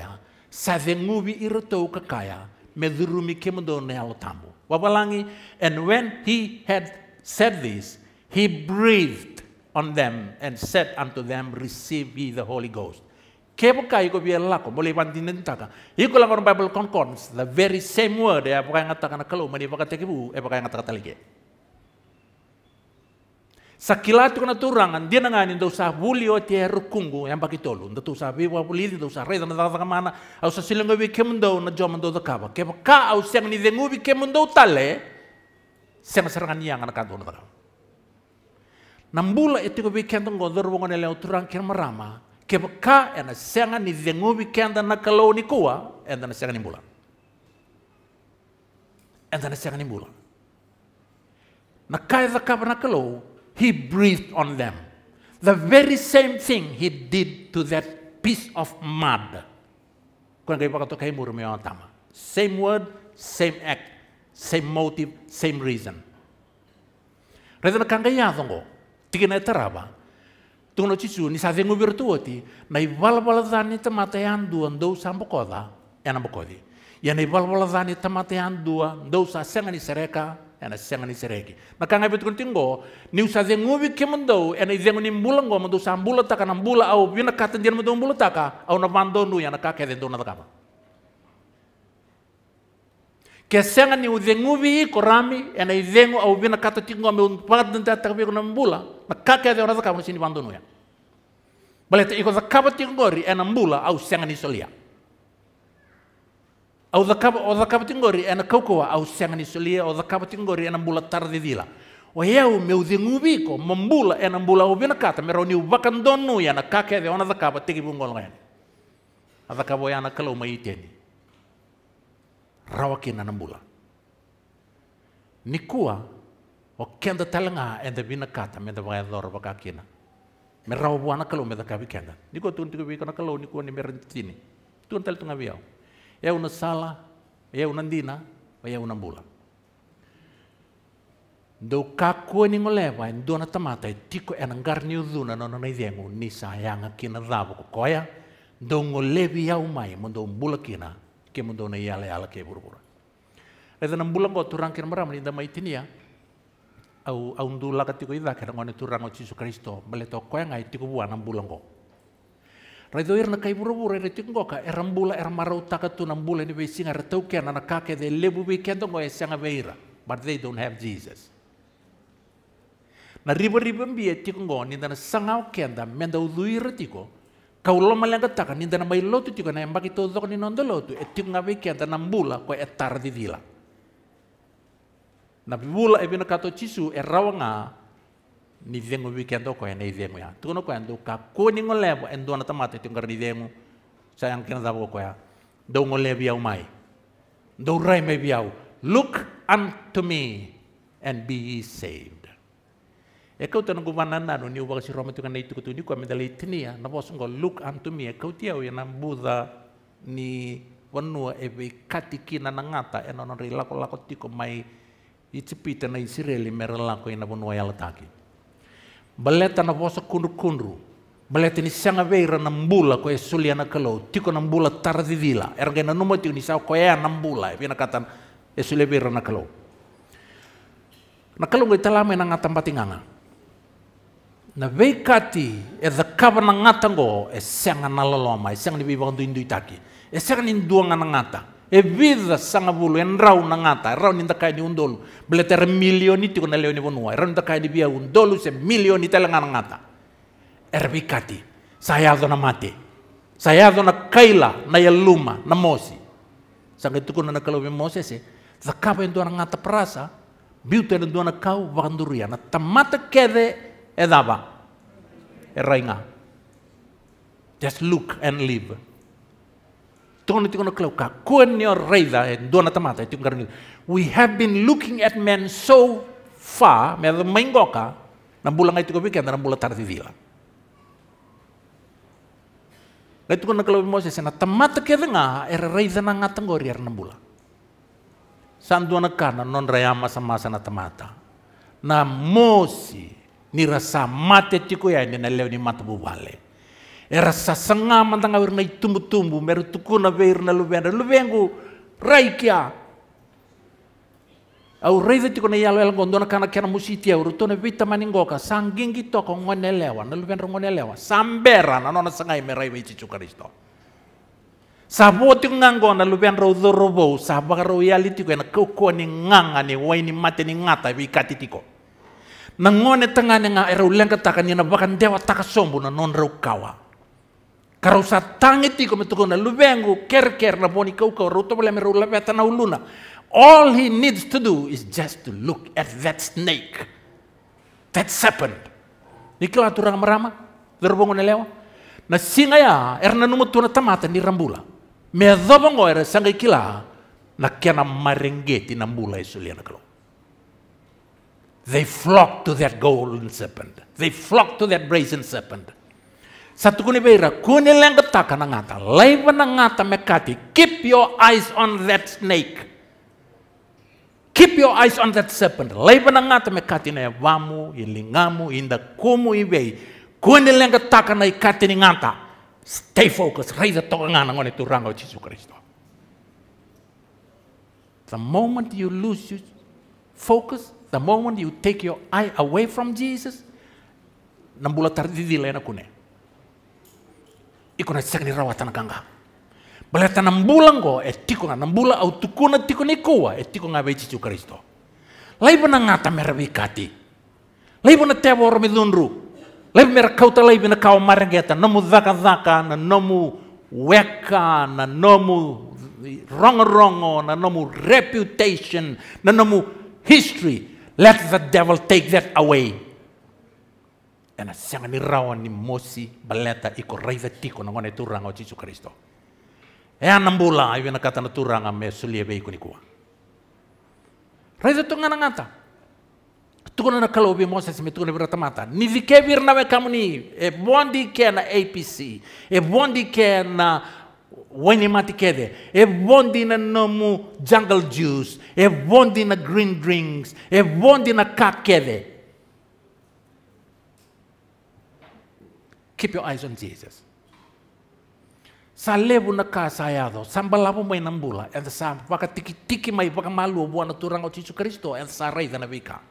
sa vengubi irto kekaya, kaya medurumi kemdo ne alo tamu. wabalangi and when he had said this he breathed on them and said unto them receive ye the holy ghost Kepo kai ko biar lako boleh banding nentaka. lang orang Bible Concordance, the very same word ya e yang ngatakan kalau mani pakai tekebu, eh yang ngatakan talike. Sakilatu kana turangan dia nangani nda usah buli o te rukungu yang bagi tolu nda usah bi wa buli di usah reza, nda taka mana au sa silengo bi kemundo na jom ndo kaba Kepa ka au siang ni dengu bi kemundo tale siang serangan yang anak kanto nda Nambula itu bi kendo ngondor bongo ne turang marama kepa ka ena siang ni dengu bi kendo na kalau ni kuwa enda na siang ni bulan enda na siang ni bulan na kai na kalau he breathed on them. The very same thing he did to that piece of mud. Same word, same act, same motive, same reason. Redana kanga yadongo, tigina taraba. tungo chichu ni sa vengo virtuoti, na ivalvala dani tamatean dua ndou sambokoda, enabokodi. Ya na ivalvala dani tamatean dua ndou sa sengani sereka, ena senga ni seregi makanga bit kuntingo ni usaze ngubi kemendo ena izengo ni mbulango mendo sambula taka na mbula au bina katan jen mendo mbula taka au na ya yana kake dendo na takapa ke senga ni korami ena izengo au bina katan tingo me unpad nda takapa na mbula na kake dendo na takapa ni ya baleta iko zakapa tingori ena mbula au senga ni solia Au zakaba au zakaba tingori ana kaukawa au sengani sulia au zakaba tingori ana bula tardidila. O eu meu zingubi ko mambula ana mbula o bina kata meroni ubakan donu ya na kake de ona zakaba tigi bungol ngai. A zakaba ya na kalau mai teni. Rawakin ana mbula Nikua o kenda talanga enda bina kata me da vai dor bakakina. Me rawa buana kalau me da kenda. Niko tun tigi bi na kalau niko ni merentini. Tun tal tunga biau é ya una sala, é ya uma andina, é ya bula. Do kako e ni ngoleva en dona tamata e tiko en angar ni uduna no idengu ni sa yanga kina davo ko koya do ngolevi ya umai mundo bula kina ke mundo na yale ala ke burbura. Eda na bula ngo turang au au ndu lakatiko idakera ngone turang o Yesus Kristo bale to koya ngai tiko buana bula ngo. Raido na kai bura bura ira tinggoka erambula e tu takatu nambula ni wesi ngara tauke na de lebu be we kendo ngo e sanga veira but they don't have Jesus. Na riba riba mbia e tinggo ni dana sangau kenda menda uduira tiko kau lo malanga taka ni dana mai lotu tiko na embaki to dok ni nondo lotu e tingga ve kenda mbula ko e tardi vila. Na bibula e bina kato cisu e rawanga ni zengo weekend ko ya ni ya tuno ya ko ya ya. ndo ka ko ni ngolebo endo na tamata ti ngar ni vengo sa yang zabo ko ya do bi au mai do rai me au look unto me and be ye saved e kau tanu gumana na no ni uba si roma kan itu kutu ni ko medali ya na bos ngol look unto me e kau tiau ya na buda ni wanua e be katikina na ngata e non ri lako ko mai itsipita na isireli merelako ina wanua ya baleta na vosa kundu kundru baleta ni sanga veira na mbula ko esulia na tiko na mbula tardivila erga na numa tiko ni sao ko ea na mbula e pina katan esulia veira na kalau na kalau ngai talame na ngata mbatinganga na vei kati e dhakava na ngata ngo e sanga na laloma e sanga ni viva ndu itaki e sanga ni nduanga na ngata e vida sanga bulu en rau na ngata rau ninta kai ni undolu bele ter milioni ti kona leoni bonua rau ninta kai ni bia undolu se milioni tele ngana ngata erbikati sayado na mate sayado na kaila na yeluma na mosi sanga kona na kalau mose se zakapa en na ngata prasa biute na dona kau vanduria na tamata kede edaba erainga just look and live Tono tiko no klauka, kuen neo reida en eh, dona tamata eh, tiko karangil. We have been looking at men so far, me ada goka ah, na bulang ai tiko pikenda na bula tarti vila. Lai tiko na klaubi moses na tamata ke denga er reida na ngatang gori er na bula. San duana kana nah, non rayama sama sana tamata. Na mosi ni rasa mate tiko ya ni na leo ni mata bubale era eh, sasanga mantanga wirna itumbu tumbu meru tukuna wirna luvenda luvengu raikia au raiza tiko na yalo gondona kana kena musiti au rutona vita maningoka sangingi toko lewa na luvenda lewa sambera na nona sanga ime reive ichichu kristo sabo tiko ngango na luvenda udhorobo sabaka ro yali tiko na koko ni nganga ni waini mate ni ngata vikati tiko na ngone tangane nga era ulenga taka ni na bakan dewa taka sombu na non rau kawa Karaw tangiti tangi ti ko metukuna lubengu ker ker na boni kau kau ruto bale meru la beta na uluna. All he needs to do is just to look at that snake, that serpent. Nikila turang marama, derbongo na lewa. Na singa ya erna numutu na tamata ni rambula. Me dobongo era sangai kila na kena marengeti na mbula isulia na They flock to that golden serpent. They flock to that brazen serpent. Satu kuni beira, kuni lenggeta kana ngata, laiva na ngata mekati, keep your eyes on that snake. Keep your eyes on that serpent. Laiva na ngata mekati na evamu, ilingamu, inda kumu iwei. Kuni lenggeta kana ikati ni ngata. Stay focused, raisa tokan ngana ngone turanga o Jesus Kristo. The moment you lose your focus, the moment you take your eye away from Jesus, nambula di lena kune iko na tsaka ni rawa tana ganga bala nam mbula ngo e tiko nga nambula au na tiko ni koa e tiko nga bai ciu kristo lai bana ngata merabi kati lai bana tebo romi dunru lai mera kauta lai bana kau marangeta nomu zakazaka, zaka na nomu weka na nomu rongo-rongo na nomu reputation na nomu history let the devil take that away ena ni rawa ni mosi baleta iko raiva tiko nangone turanga o Jesu Kristo. E anambula iwe na kata na turanga me sulie be ikuni kuwa. Raiva tunga na ngata. Tukuna na kalau bi Moses me tukuna bira tamata. Ni vike bir na we kamuni e bondi ke na APC e bondi ke na weni matikede e bondi na nomu jungle juice e bondi na green drinks e bondi na kakede. Keep your eyes on Jesus. Sa levu na ka sayado, yado, mai nambula, and sa waka tiki tiki mai waka malu o buana turang o Jesus Kristo, and sa rei dana vika.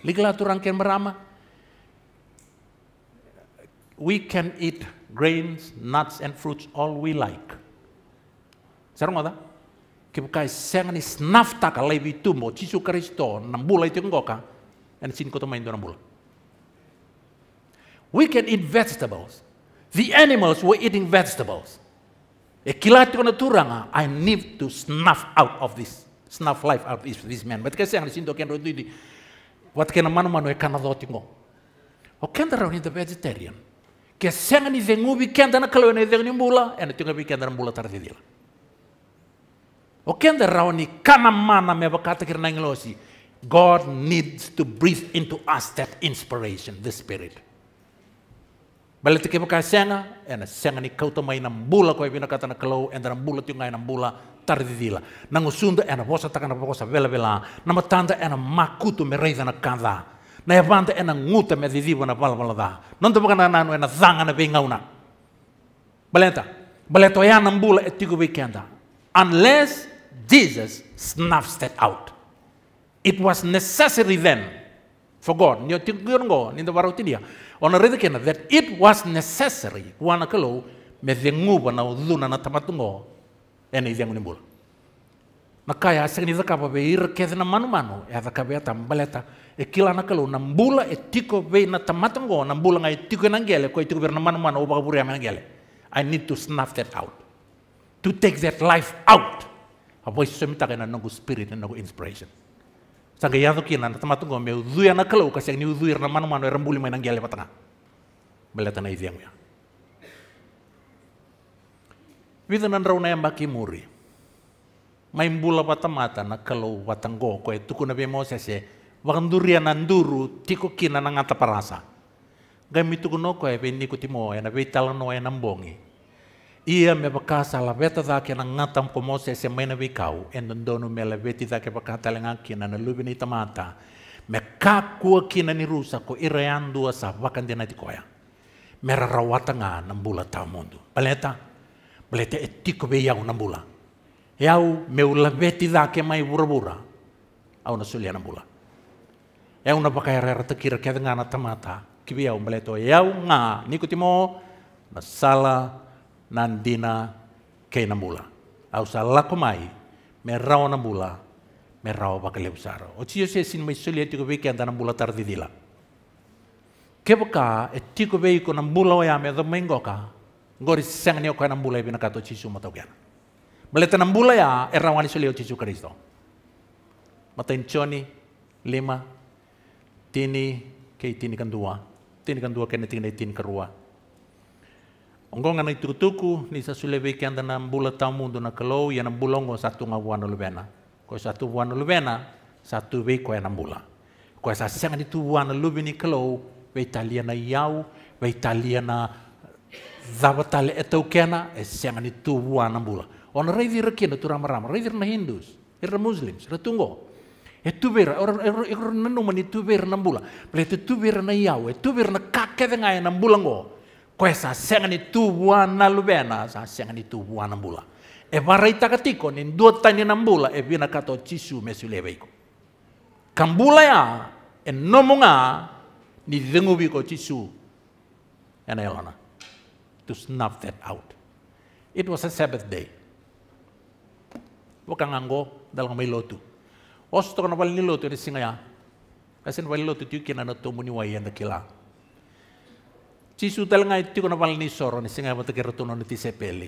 Ligla turang ken merama, we can eat grains, nuts, and fruits all we like. kai Kibukai ni snafta ka lebi tumbo, Jesus Kristo, nambula itu ngoka, and sin koto mai nambula. we can eat vegetables. The animals were eating vegetables. E eh, kilat ko naturanga, ah, I need to snuff out of this, snuff life out of this, this man. But kasi ang sindo ken rodo di, what ken mano mano e eh, kanadoti O oh, kenda raw ni the vegetarian. Ke senga ni zengubi kenda na kalo ni zengi mbula, ene eh, tunga bi kenda mbula tardidila. O oh, kenda raw ni kana mana me bakata kir God needs to breathe into us that inspiration, the spirit. Bale te kepa sena, ena senga ni kauta mai na bula koi pina kata na kalau, ena na bula tiunga nam bula tardidila. Na ngusunda ena vosa takana na vosa vela vela, na matanda ena makutu me reitha na kanda. Na ya ena nguta me didiwa na vala vala da. Nonta na nanu ena zanga na vengauna. Balenta, baleto ya na bula e tiku Unless Jesus snuffs that out. It was necessary then for God. Nyo tiku yongo, ninda varo dia. Ona kena that it was necessary wana me zenguba na uthuna na tamatungo ene ithengu ni mbula na kaya asegni thakava ve ira na manu manu ya thakave ata mbaleta e kila na kalou na mbula e tiko ve na tamatungo na mbula ngai tiko na ngele ko tiko ver na manu manu ubaga buri ya ngele i need to snuff that out to take that life out avoid semitaka na nogu spirit na nogu inspiration sanga yazukina na tamatu ngombe uzuya na kala ukasya ni udhuya mana manu manu rambuli maina ngiale bela belata na iziang ya widu nan rauna yang baki muri main bula patamata na kalau watanggo ko tuku na be moses sese wakanduria nanduru tiku kina na ngata parasa gami kuno no ko e be nabi Talan e na nambongi ia me pakasa la veta da ke na ngata mko mose se mena vikau. E ndondonu me la veti da ke pakata le ngaki na na lubini tamata. Me kakua kina ni rusa ko irayan dua sa dikoya. Me rarawata nga nambula ta mundu. Paleta, paleta etiko be be iau nambula. yau me ula veti da ke mai burabura. Au na sulia nambula. Iau na pakaya ta kira ke ngana tamata. be yau meleto iau nga nikutimo na sala Nandina, dina kei mula. Au sa lako mai, me rao namula, mula, me rao pa kalep saro. O tiyo se sin mai soli e tiko vei kia dana mula tardi dila. Kepa e tiko vei ko na o yame do mengo ngori seng ni o kaya na mula e bina kato chisu matau kiana. Meleta na ya, e rawani soli o chisu karisto. Matain choni, lima, tini, kei tini kan dua, tini kan dua kene tini tini karua, ongongana itutuku ni sa sulevekian dana bula tamu dona kalau yana bulongo satu ngabuana lubena ko satu buana lubena satu be ko yana bula ko sa senga itu buana lubini kalau be talia na yau be talia na zawatale etau kena e senga itu buana bula on revi rekina tu ramaram revi na hindus ira muslims ira tunggo Etu vira, e orang e e orang ora nanu mani tu vira na bula ple tu vira na yau etu vira na kakeve ngai ya na mbula ngo Koe sa sengani tubua na lubena sa sengani tubua na bula. E varita katiko nin dua tani na bula e vina kato cisu mesu lebeiko. Kambula ya e nomunga ni dengubi ko cisu and e Elena to snuff that out. It was a Sabbath day. Wakang anggo dalang may lotu. Osto na wali ni lotu ni ya. Kasi wali lotu na kinanotomo ni wayan na kilang. Cisu tal ngai tiko na balni soro ni singa mata ke roto no ti sepeli.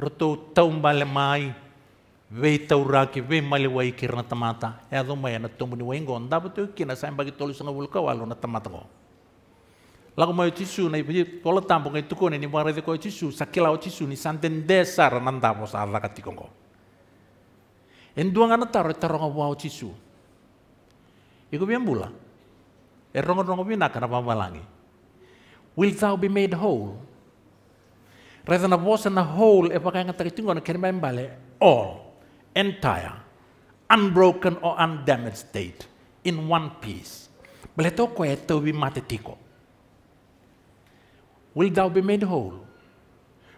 Roto tau mbale mai vei tau raki vei mali wai kir na tamata. E adu mai na tombu ni wai ngon dabu tu kina sai mbagi tolu sanga walu na tamata ko. mai cisu na ipi kola tampo ngai tuko ni de ko cisu sakila o cisu ni santen desar na ndapo sa ala kongo ngo. dua ngana taro e taro ngau wau cisu. Iku bula, Erong-erong bina karena pamalangi. wilt thou be made whole? Rather than a was and a whole, if I can remember all, entire, unbroken or undamaged state, in one piece. Beletoko eto wi matetiko. Will thou be made whole?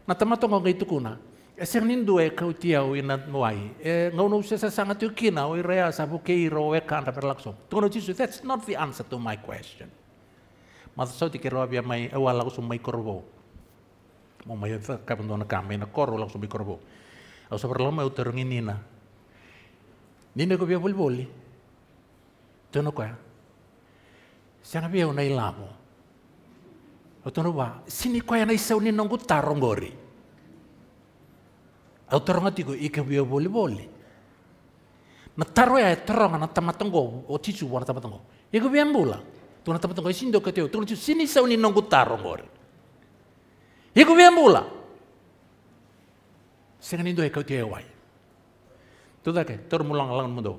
Na tamato ngong itu kuna, Eseng nindu e kau tiau inat nuai. E ngau nu se sangat yukina, oi rea sabu keiro e kanda berlangsung. Tungo Jesus, that's not the answer to my question. Mathausau te kero apia mai au ala usu mai korvo. Mo mai ta dona na koro la usu mai korvo. Au sa perlo mai inina. Nina ko pia bol boli. Tono koa. Ya? Siang apia unai lamo. Otono ba sini koa ya, na isau ni nongku tarongori. Au toronga tiko ike pia boli boli. Na taro ya toronga na tamatonggo o oh, tisu wana tamatonggo. Iko pia tuna tapatanga isindo kateu tuna tu sini sa uni nongu taro ngore iku bia mula sengan indo ekau tia wai tuda ke tor mulang alang mundo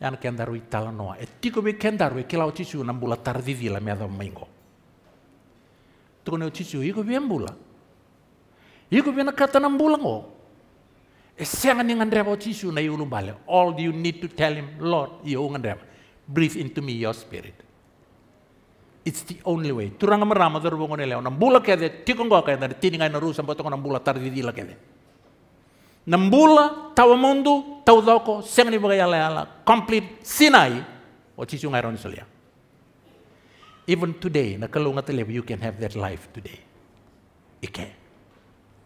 yan kendaru itala noa e tiko be kendaru e kilau cisu na bula tardidi la mea domingo tukone cisu iku bia mula iku bia na kata na bulang o E sengan dengan rebo na iulu bale. All you need to tell him, Lord, iu ngan rebo breathe into me your spirit. It's the only way. Turanga marama dor bongo ne leo nambula kede tikongo kede ne ngai na rusa botongo nambula tardi dila kede. Nambula tawa mundu tawa doko semani boga yala yala complete sinai o chisunga iron solia. Even today na kalunga you can have that life today. Ike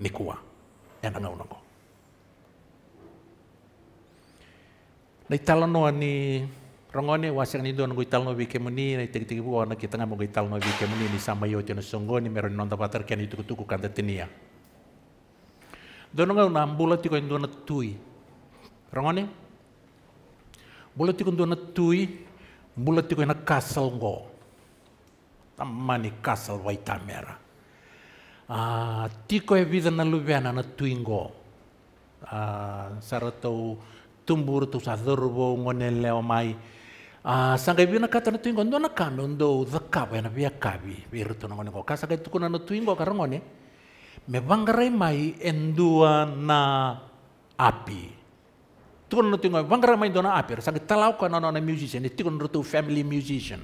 nikua ena ya ngaunango. Nai talanoa ni rongone wasang ni don guital no bike muni na tegi tegi buwa na kita ngamo guital no bike muni ni sama yo tino songo ni meron non tapatar kian itu kutuku kanta tenia ya. don ngau na tiko ndo na tui rongone bula tiko ndo na tui tiko na kasal ngo tamani kasal wai tamera ah tiko e vida na lubena na tui ngo ah saratau tumbur tu sadurbo ngone leo mai sanga bina kata na tuingo ndona kame ndo ya na bia kabi birto ngone ko kasa kai tukuna no tuingo karangone me bangarai mai endua na api tukuna no tuingo bangarai mai dona api sanga talau ka na na musician ni tukuna no family musician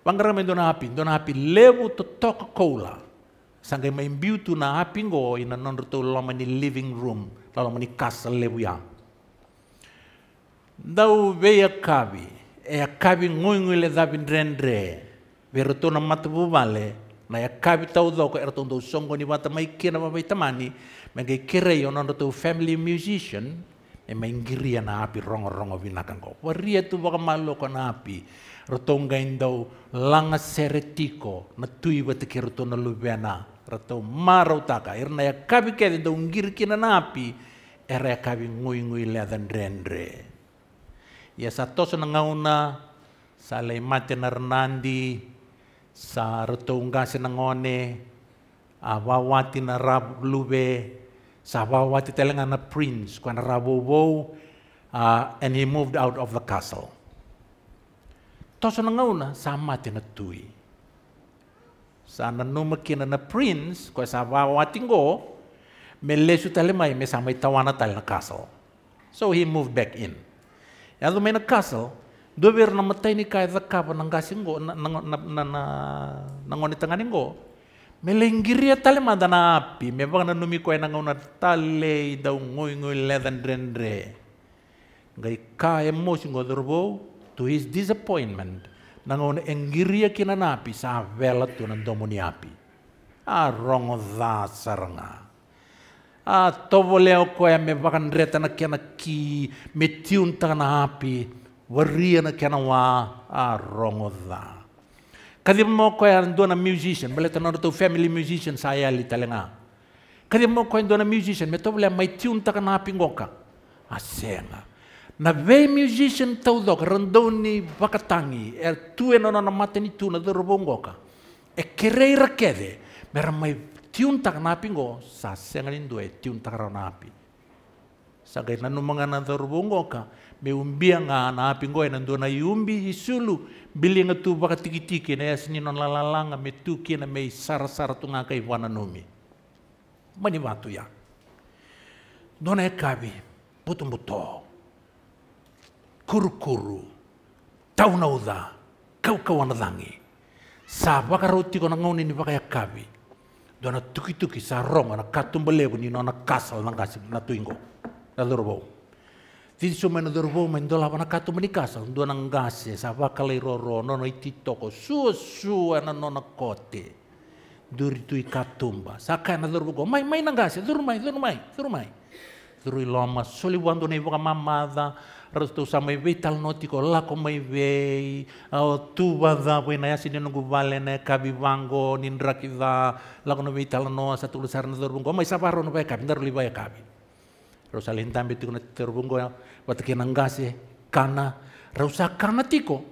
bangarai mai dona api dona api levo to toka Cola. sanga mai biutu na api ngo ina non tu ni living room ni kasa levo yang dau be akabi ya e akabi ya ngui le dabi ndrendre vero tona matapu vale na akabi ya tau doko era tona dau songo ni wata mai kira ma mai tamani ma ngai kira i family musician e mai ngiria na api rongo rongo vinakang waria e tu waka maloko na api rotong gain dau langa seretiko na tui wata kira tona lubena ratau marau taka er na akabi kede dau ngiri kina na api era akabi ngui ngui le dan ndrendre Ya satoso nangauna salai mate narnandi sartonga senangone awawati na rablube sawawati telengana prince kwana rabobo uh, and he moved out of the castle toso nangauna samate na tui Sa numakina na prince kwa sawawati ngo melesu tale mai me samai tawana tal na castle so he moved back in Ela do meio na casa, do ver na matei kaisa kapa nang kasingo na na na na na ngoni tanganingo. Melengiria ya tale madana api, me bang na numi koe nang ona tale da ngoi ngoi ledan rendre. Ngai ka emotion ya go dorbo to his disappointment. Nang ona ya kina na api sa vela tu na domoni api. A rongo dha saranga a tovo leo koe me wakanreta na kia ki, me tiuntaka na api, waria na kia wa a rongo dhaa. Kadi mo ko na musician, bale tanor rato family musician saya li talenga. Kadi mo ko do na musician, meto bale mai tune api ngoka. A senga. Na ve musician tau do randoni bakatangi, er tu eno na mateni tuna tu na do robongoka. E kerei rakede, mera mai tiuntak napi ngo sasengal indue tiuntak ra napi saga ina numanga na tharubongoka meumbia nga napi api ngo ina na yumbi isulu bili nga tu baka tikitiki na yasini non lalalanga metuki na me sar sar tunga kai wana numi mani watu ya dona ekabi butu buto kuru kuru tauna uda kau kawana dangi sa baka roti kona ngoni ni baka ya kabi, dona tuki tuki sa ronga na katumba lego ni nona kasa na ngasi na tuingo na dorbo tin suma na dorbo ma ndola na katumba ni kasa ndo na ngase sa vakala ro ro no iti ititoko su su ana nona kote duri tui katumba sa ka na dorbo go mai mai na ngase duru mai duru mai mai loma soli wando ne voka mamada Rutu samai vei tal notiko lako mai vei, o tu vaza vei na yasi nenu gu vale ne ka vi vango nin raki va lako na vei tal no asa tulu sar na zor bungo mai sa varo na vei ka vi na ruli vei ka vi. Rau na tiru bungo ya, vata kina kana, rau sa kana tiko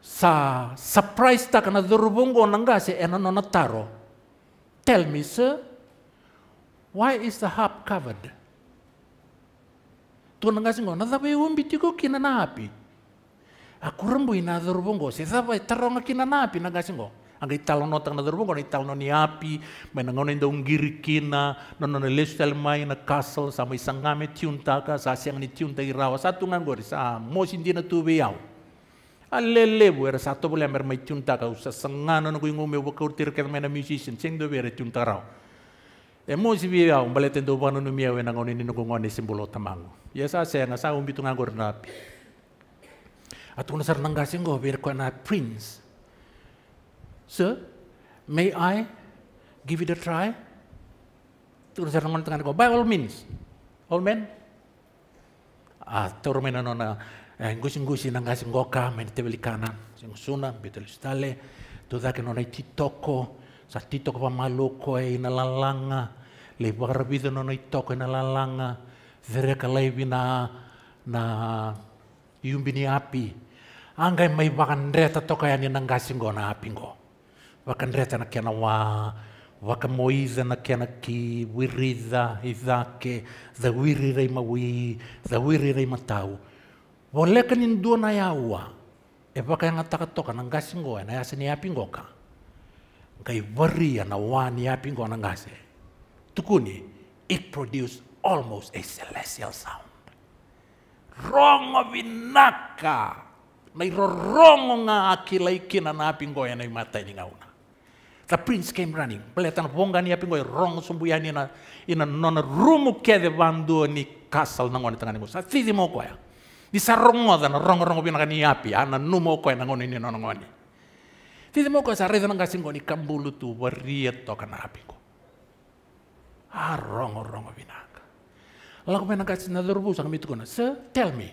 sa surprise ta kana zor bungo na ngase ena nona taro. Tell me sir, why is the harp covered? tona nga singo na sava iombi tiko kina napi? api akurembu ina zorubongo se sava taronga kina na api na nga singo anga italo no tanga zorubongo na italo no api mena ngona inda ungiri kina no no lifestyle mai na castle sama isangame tiuntaka sa siang ni tiunta irawa satu ngangori sa mosin dina tuwe yau alele buera satu boleh ya mermai tiuntaka usah sengano nunggu ingu mewakau tirkan mena musician sing do bere tiuntaka E mo si via un balete do bano no mia ya wena ngoni no ngoni simbolo tamango. Ya sa se nga sa un bitu ngor na pi. Atun sar nangga singo bir ko na prince. Sir, may I give it a try? Tun sar ngon tangan ko by all means. All men. Ah, tormena nona eh, ngusi-ngusi nangga singo ka men tebeli kanan. Sing suna betul stale. Tudake nona titoko. toko Sa tito ka pamaloko e inalalanga. Le barbido no noi toko inalalanga. Dere ka leibi na, na yumbini api. Angay may wakandreta toka yani nangasingo na apingo. Wakandreta na kena wa wakamoiza na kena ki wiridha idhake za wirira imawi za wirira imatau. Woleka nindua na yaua. E waka yang ataka toka nangasingo eh, na yasini apingo ka. ngai vari na wani yapi na ngase tukuni it produce almost a celestial sound rongo vinaka na rongo nga akila ikina na api ngoya na imata ini ngauna the prince came running pletan bonga ni api ngoya rongo sumbu yani na ina nona rumu kede vandu ni castle na ngona tangani ngusa thidi mo ya Di sarongo dana rongo rongo binaka ni api ana numo ya na ngoni ni nona ngoni Tite mo ko sa reza nanga singoni kambulu tu waria toka na apiko. A ah, rongo rongo binaka. Lago pena kasi na dorbu sang Sir, tell me.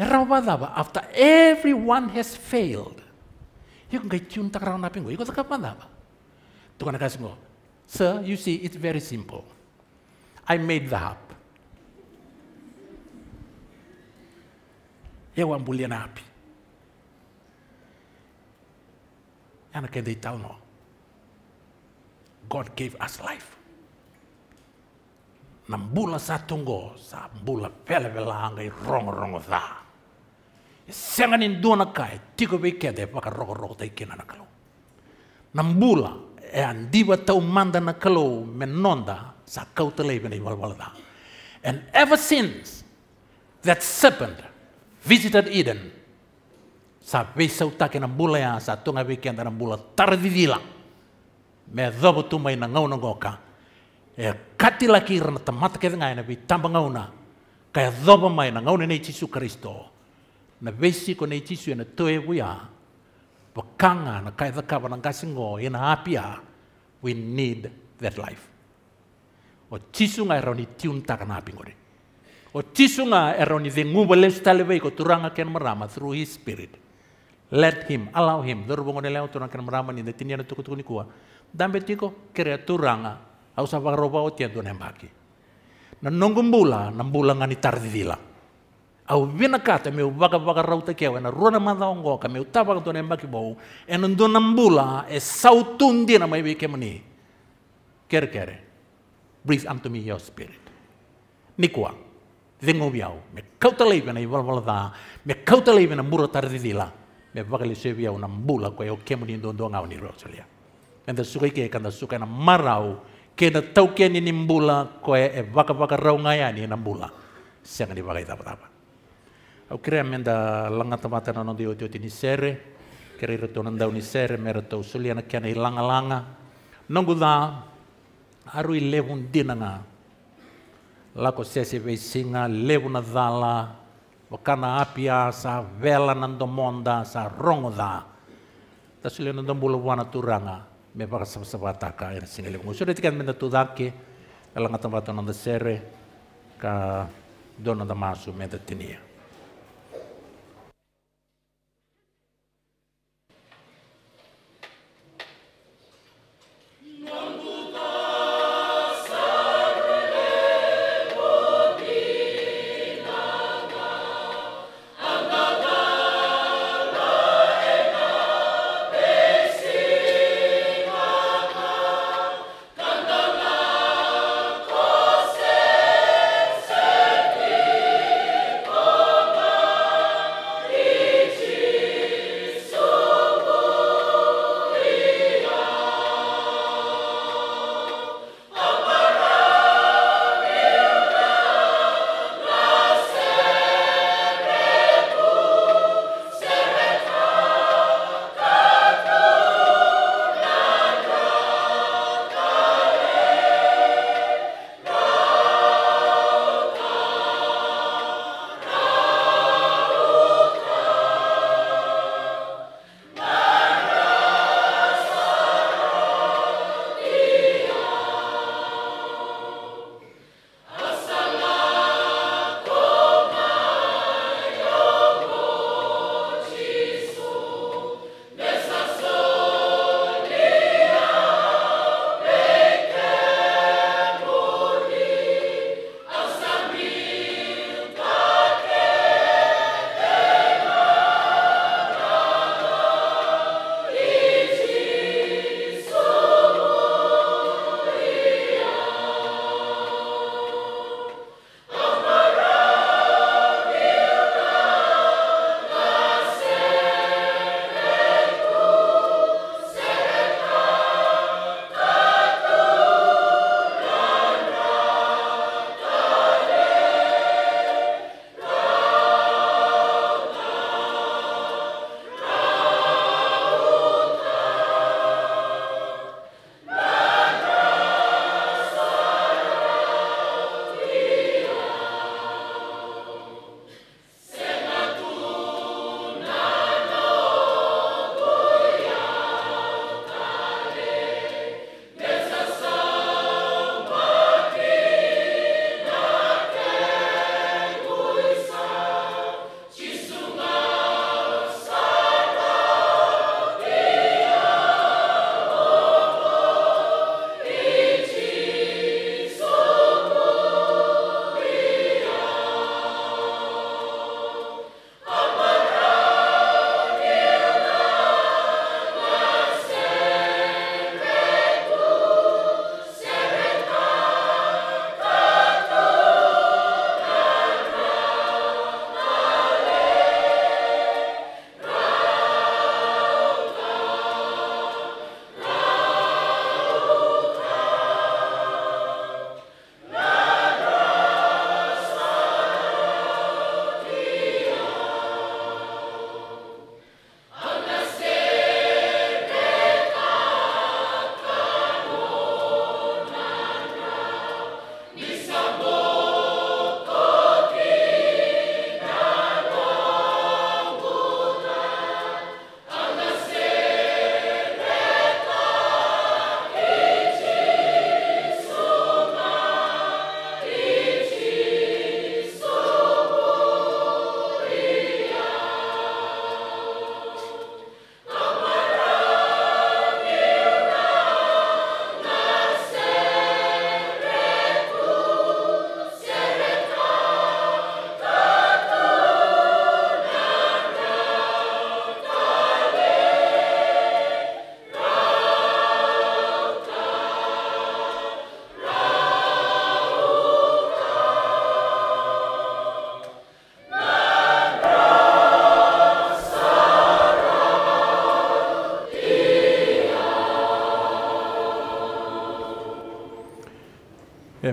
Rawadaba, after everyone has failed, you can get tune tak rang napingo. Iko taka pandaba. Tukana kasi ngo. Sir, you see, it's very simple. I made the hub Ewa ya, mbulia na api. Ana quer deitar ou não? God gave us life. Nambula sa tungo, sa mbula pele pele hanga i rongo rongo tha. I senga ni ndona kai, tiko pe kede paka rogo rogo tai kina na kalau. Nambula e andiwa tau manda na kalau menonda sa kau telei pene walwala tha. And ever since that serpent visited Eden, Sabesa utake ya na bula ya sa tunga wiki anda na bula tardidila. Me dhobo tuma ina ngau ngoka. E katila kira na tamata ke ngai na bi ngau na. Kaya dhobo mai na ngau na nei tisu Kristo. Na vesi ko nei tisu na toe buya. Pakanga na kaya dhaka wana ngasingo ina apia. Ya. We need that life. O tisu ngai e roni tiun takana api ngore. O tisu ngai e roni dhengu balestale wei ko turanga ken marama through his spirit. Let him, allow him. Loro bongo de leo turan kan meraman inda tiniana tuku tuku nikua. Ah. Dambe tiko kreaturanga au ah. sapa roba otia tu nembaki. bula nah, nongumbula nambula ngani tardidila. Au vina kata meu baka baka rauta kia wena ruana manda ongo ka meu tapa tu nembaki bau. Enon tu bula, e sautun dia nama kemani. Kere kere. Breathe unto me your spirit. Nikua. Ah. Dengo biau. Me kauta leivena i valvalada. Me kauta leivena muro tardidila me whakalesewia o na mbula koe o kemu ni ndondo ngau ni rosalia. Enda sukai ke kanda sukai na marau ke na tau ke ni mbula koe e waka waka rau ngai ani ya na mbula. Senga ni wakai tapa Au kira menda langa tamata na nondi o te o tini sere, kere ira tō nandau ni sere, mera sulia na kia langa langa. Nongu dha, arui lewun dinanga, lako sese veisinga, levun dhala, o σα a το μόντα σα Ρόγδα. Τα σου λένε τον να του ράγα. Με πάγα σαν σαβατάκα, ένα Μου Σου με τα τουδάκι, αλλά να τα βάτω να τα σέρε, κα να τα μάζω με τα ταινία.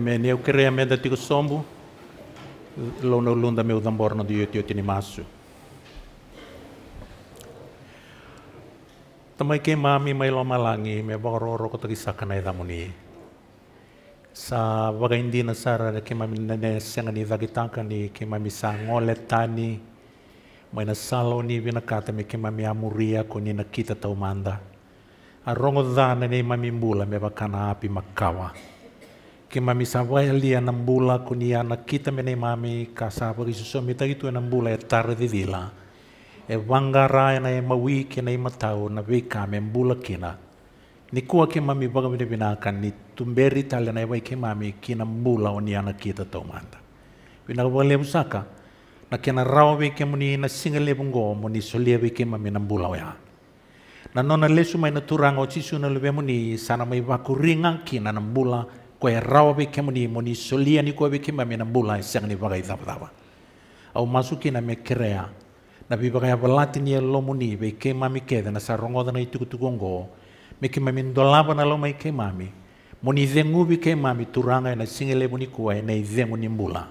Amen. Eu queria amenda tigo sombo. Lono lunda meu damborno de yoti yoti nimasu. Tamai ke mami mai lo malangi me bororo ko tagi sakana damuni. Sa vaga indi na sara ke mami nene senga ni dagitaka ni ke mami sa ngole tani. Mai na salo ni vina kata me ke mami amuria ko ni nakita tau manda. Arongo dana ni mami mbula me bakana api makawa que mami sabwa ali anambula kuniana kita mene mami kasapa susu mita itu anambula e tarde dila e wangara na e mawi ke na matau na vi kame mbula kina ni kua ke mami baga mene binakan ni tumberi tala na e wai ke mami kina mbula oniana kita tau manda bina wale musaka na kena rawe ke muni na singale bungo muni solewe ke mami nambula wa na nona lesu mai na turanga o chisu na lebe muni sana mai wakuringa kina nambula koe rawa be kemo ni mo ni solia ni koe be kema me na bula e sang ni bagai dab daba au masuki na me kerea na bi bagai balati ni e lo mo ni be kema me keda na sarongo na itu tu gongo me kema me ndolaba na lo mai kema me mo ni zengu be kema me turanga e na singele mo ni koe na zengu ni bula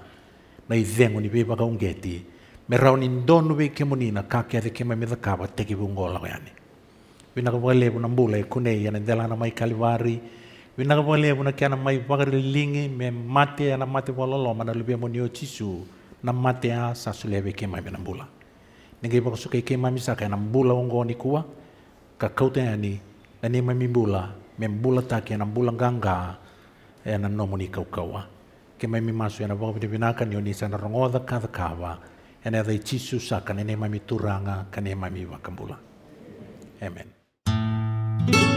na zengu ni be bagai ungeti me rau ni ndonu be kemo ni na kakia de kema me da kaba teki bungola yani Bina kwa lebu na mbula ikunei ya nendela na kalivari, Wina wale wuna kia mai wakari lingi me mate ana mate walolo na lubi mo nio chisu na mate a sa sulewe ke mai bena bula. Nengi baka suka ke mai bula ongo ni kua ka kaute ani na ni bula me bula taki ke na bula ganga e nomo ni kau kaua. masu e vakavinavinaka wakari de binaka ni oni sa na rongoda ka da kawa e na dai chisu sa ka ne mai turanga ka ne mai Amen.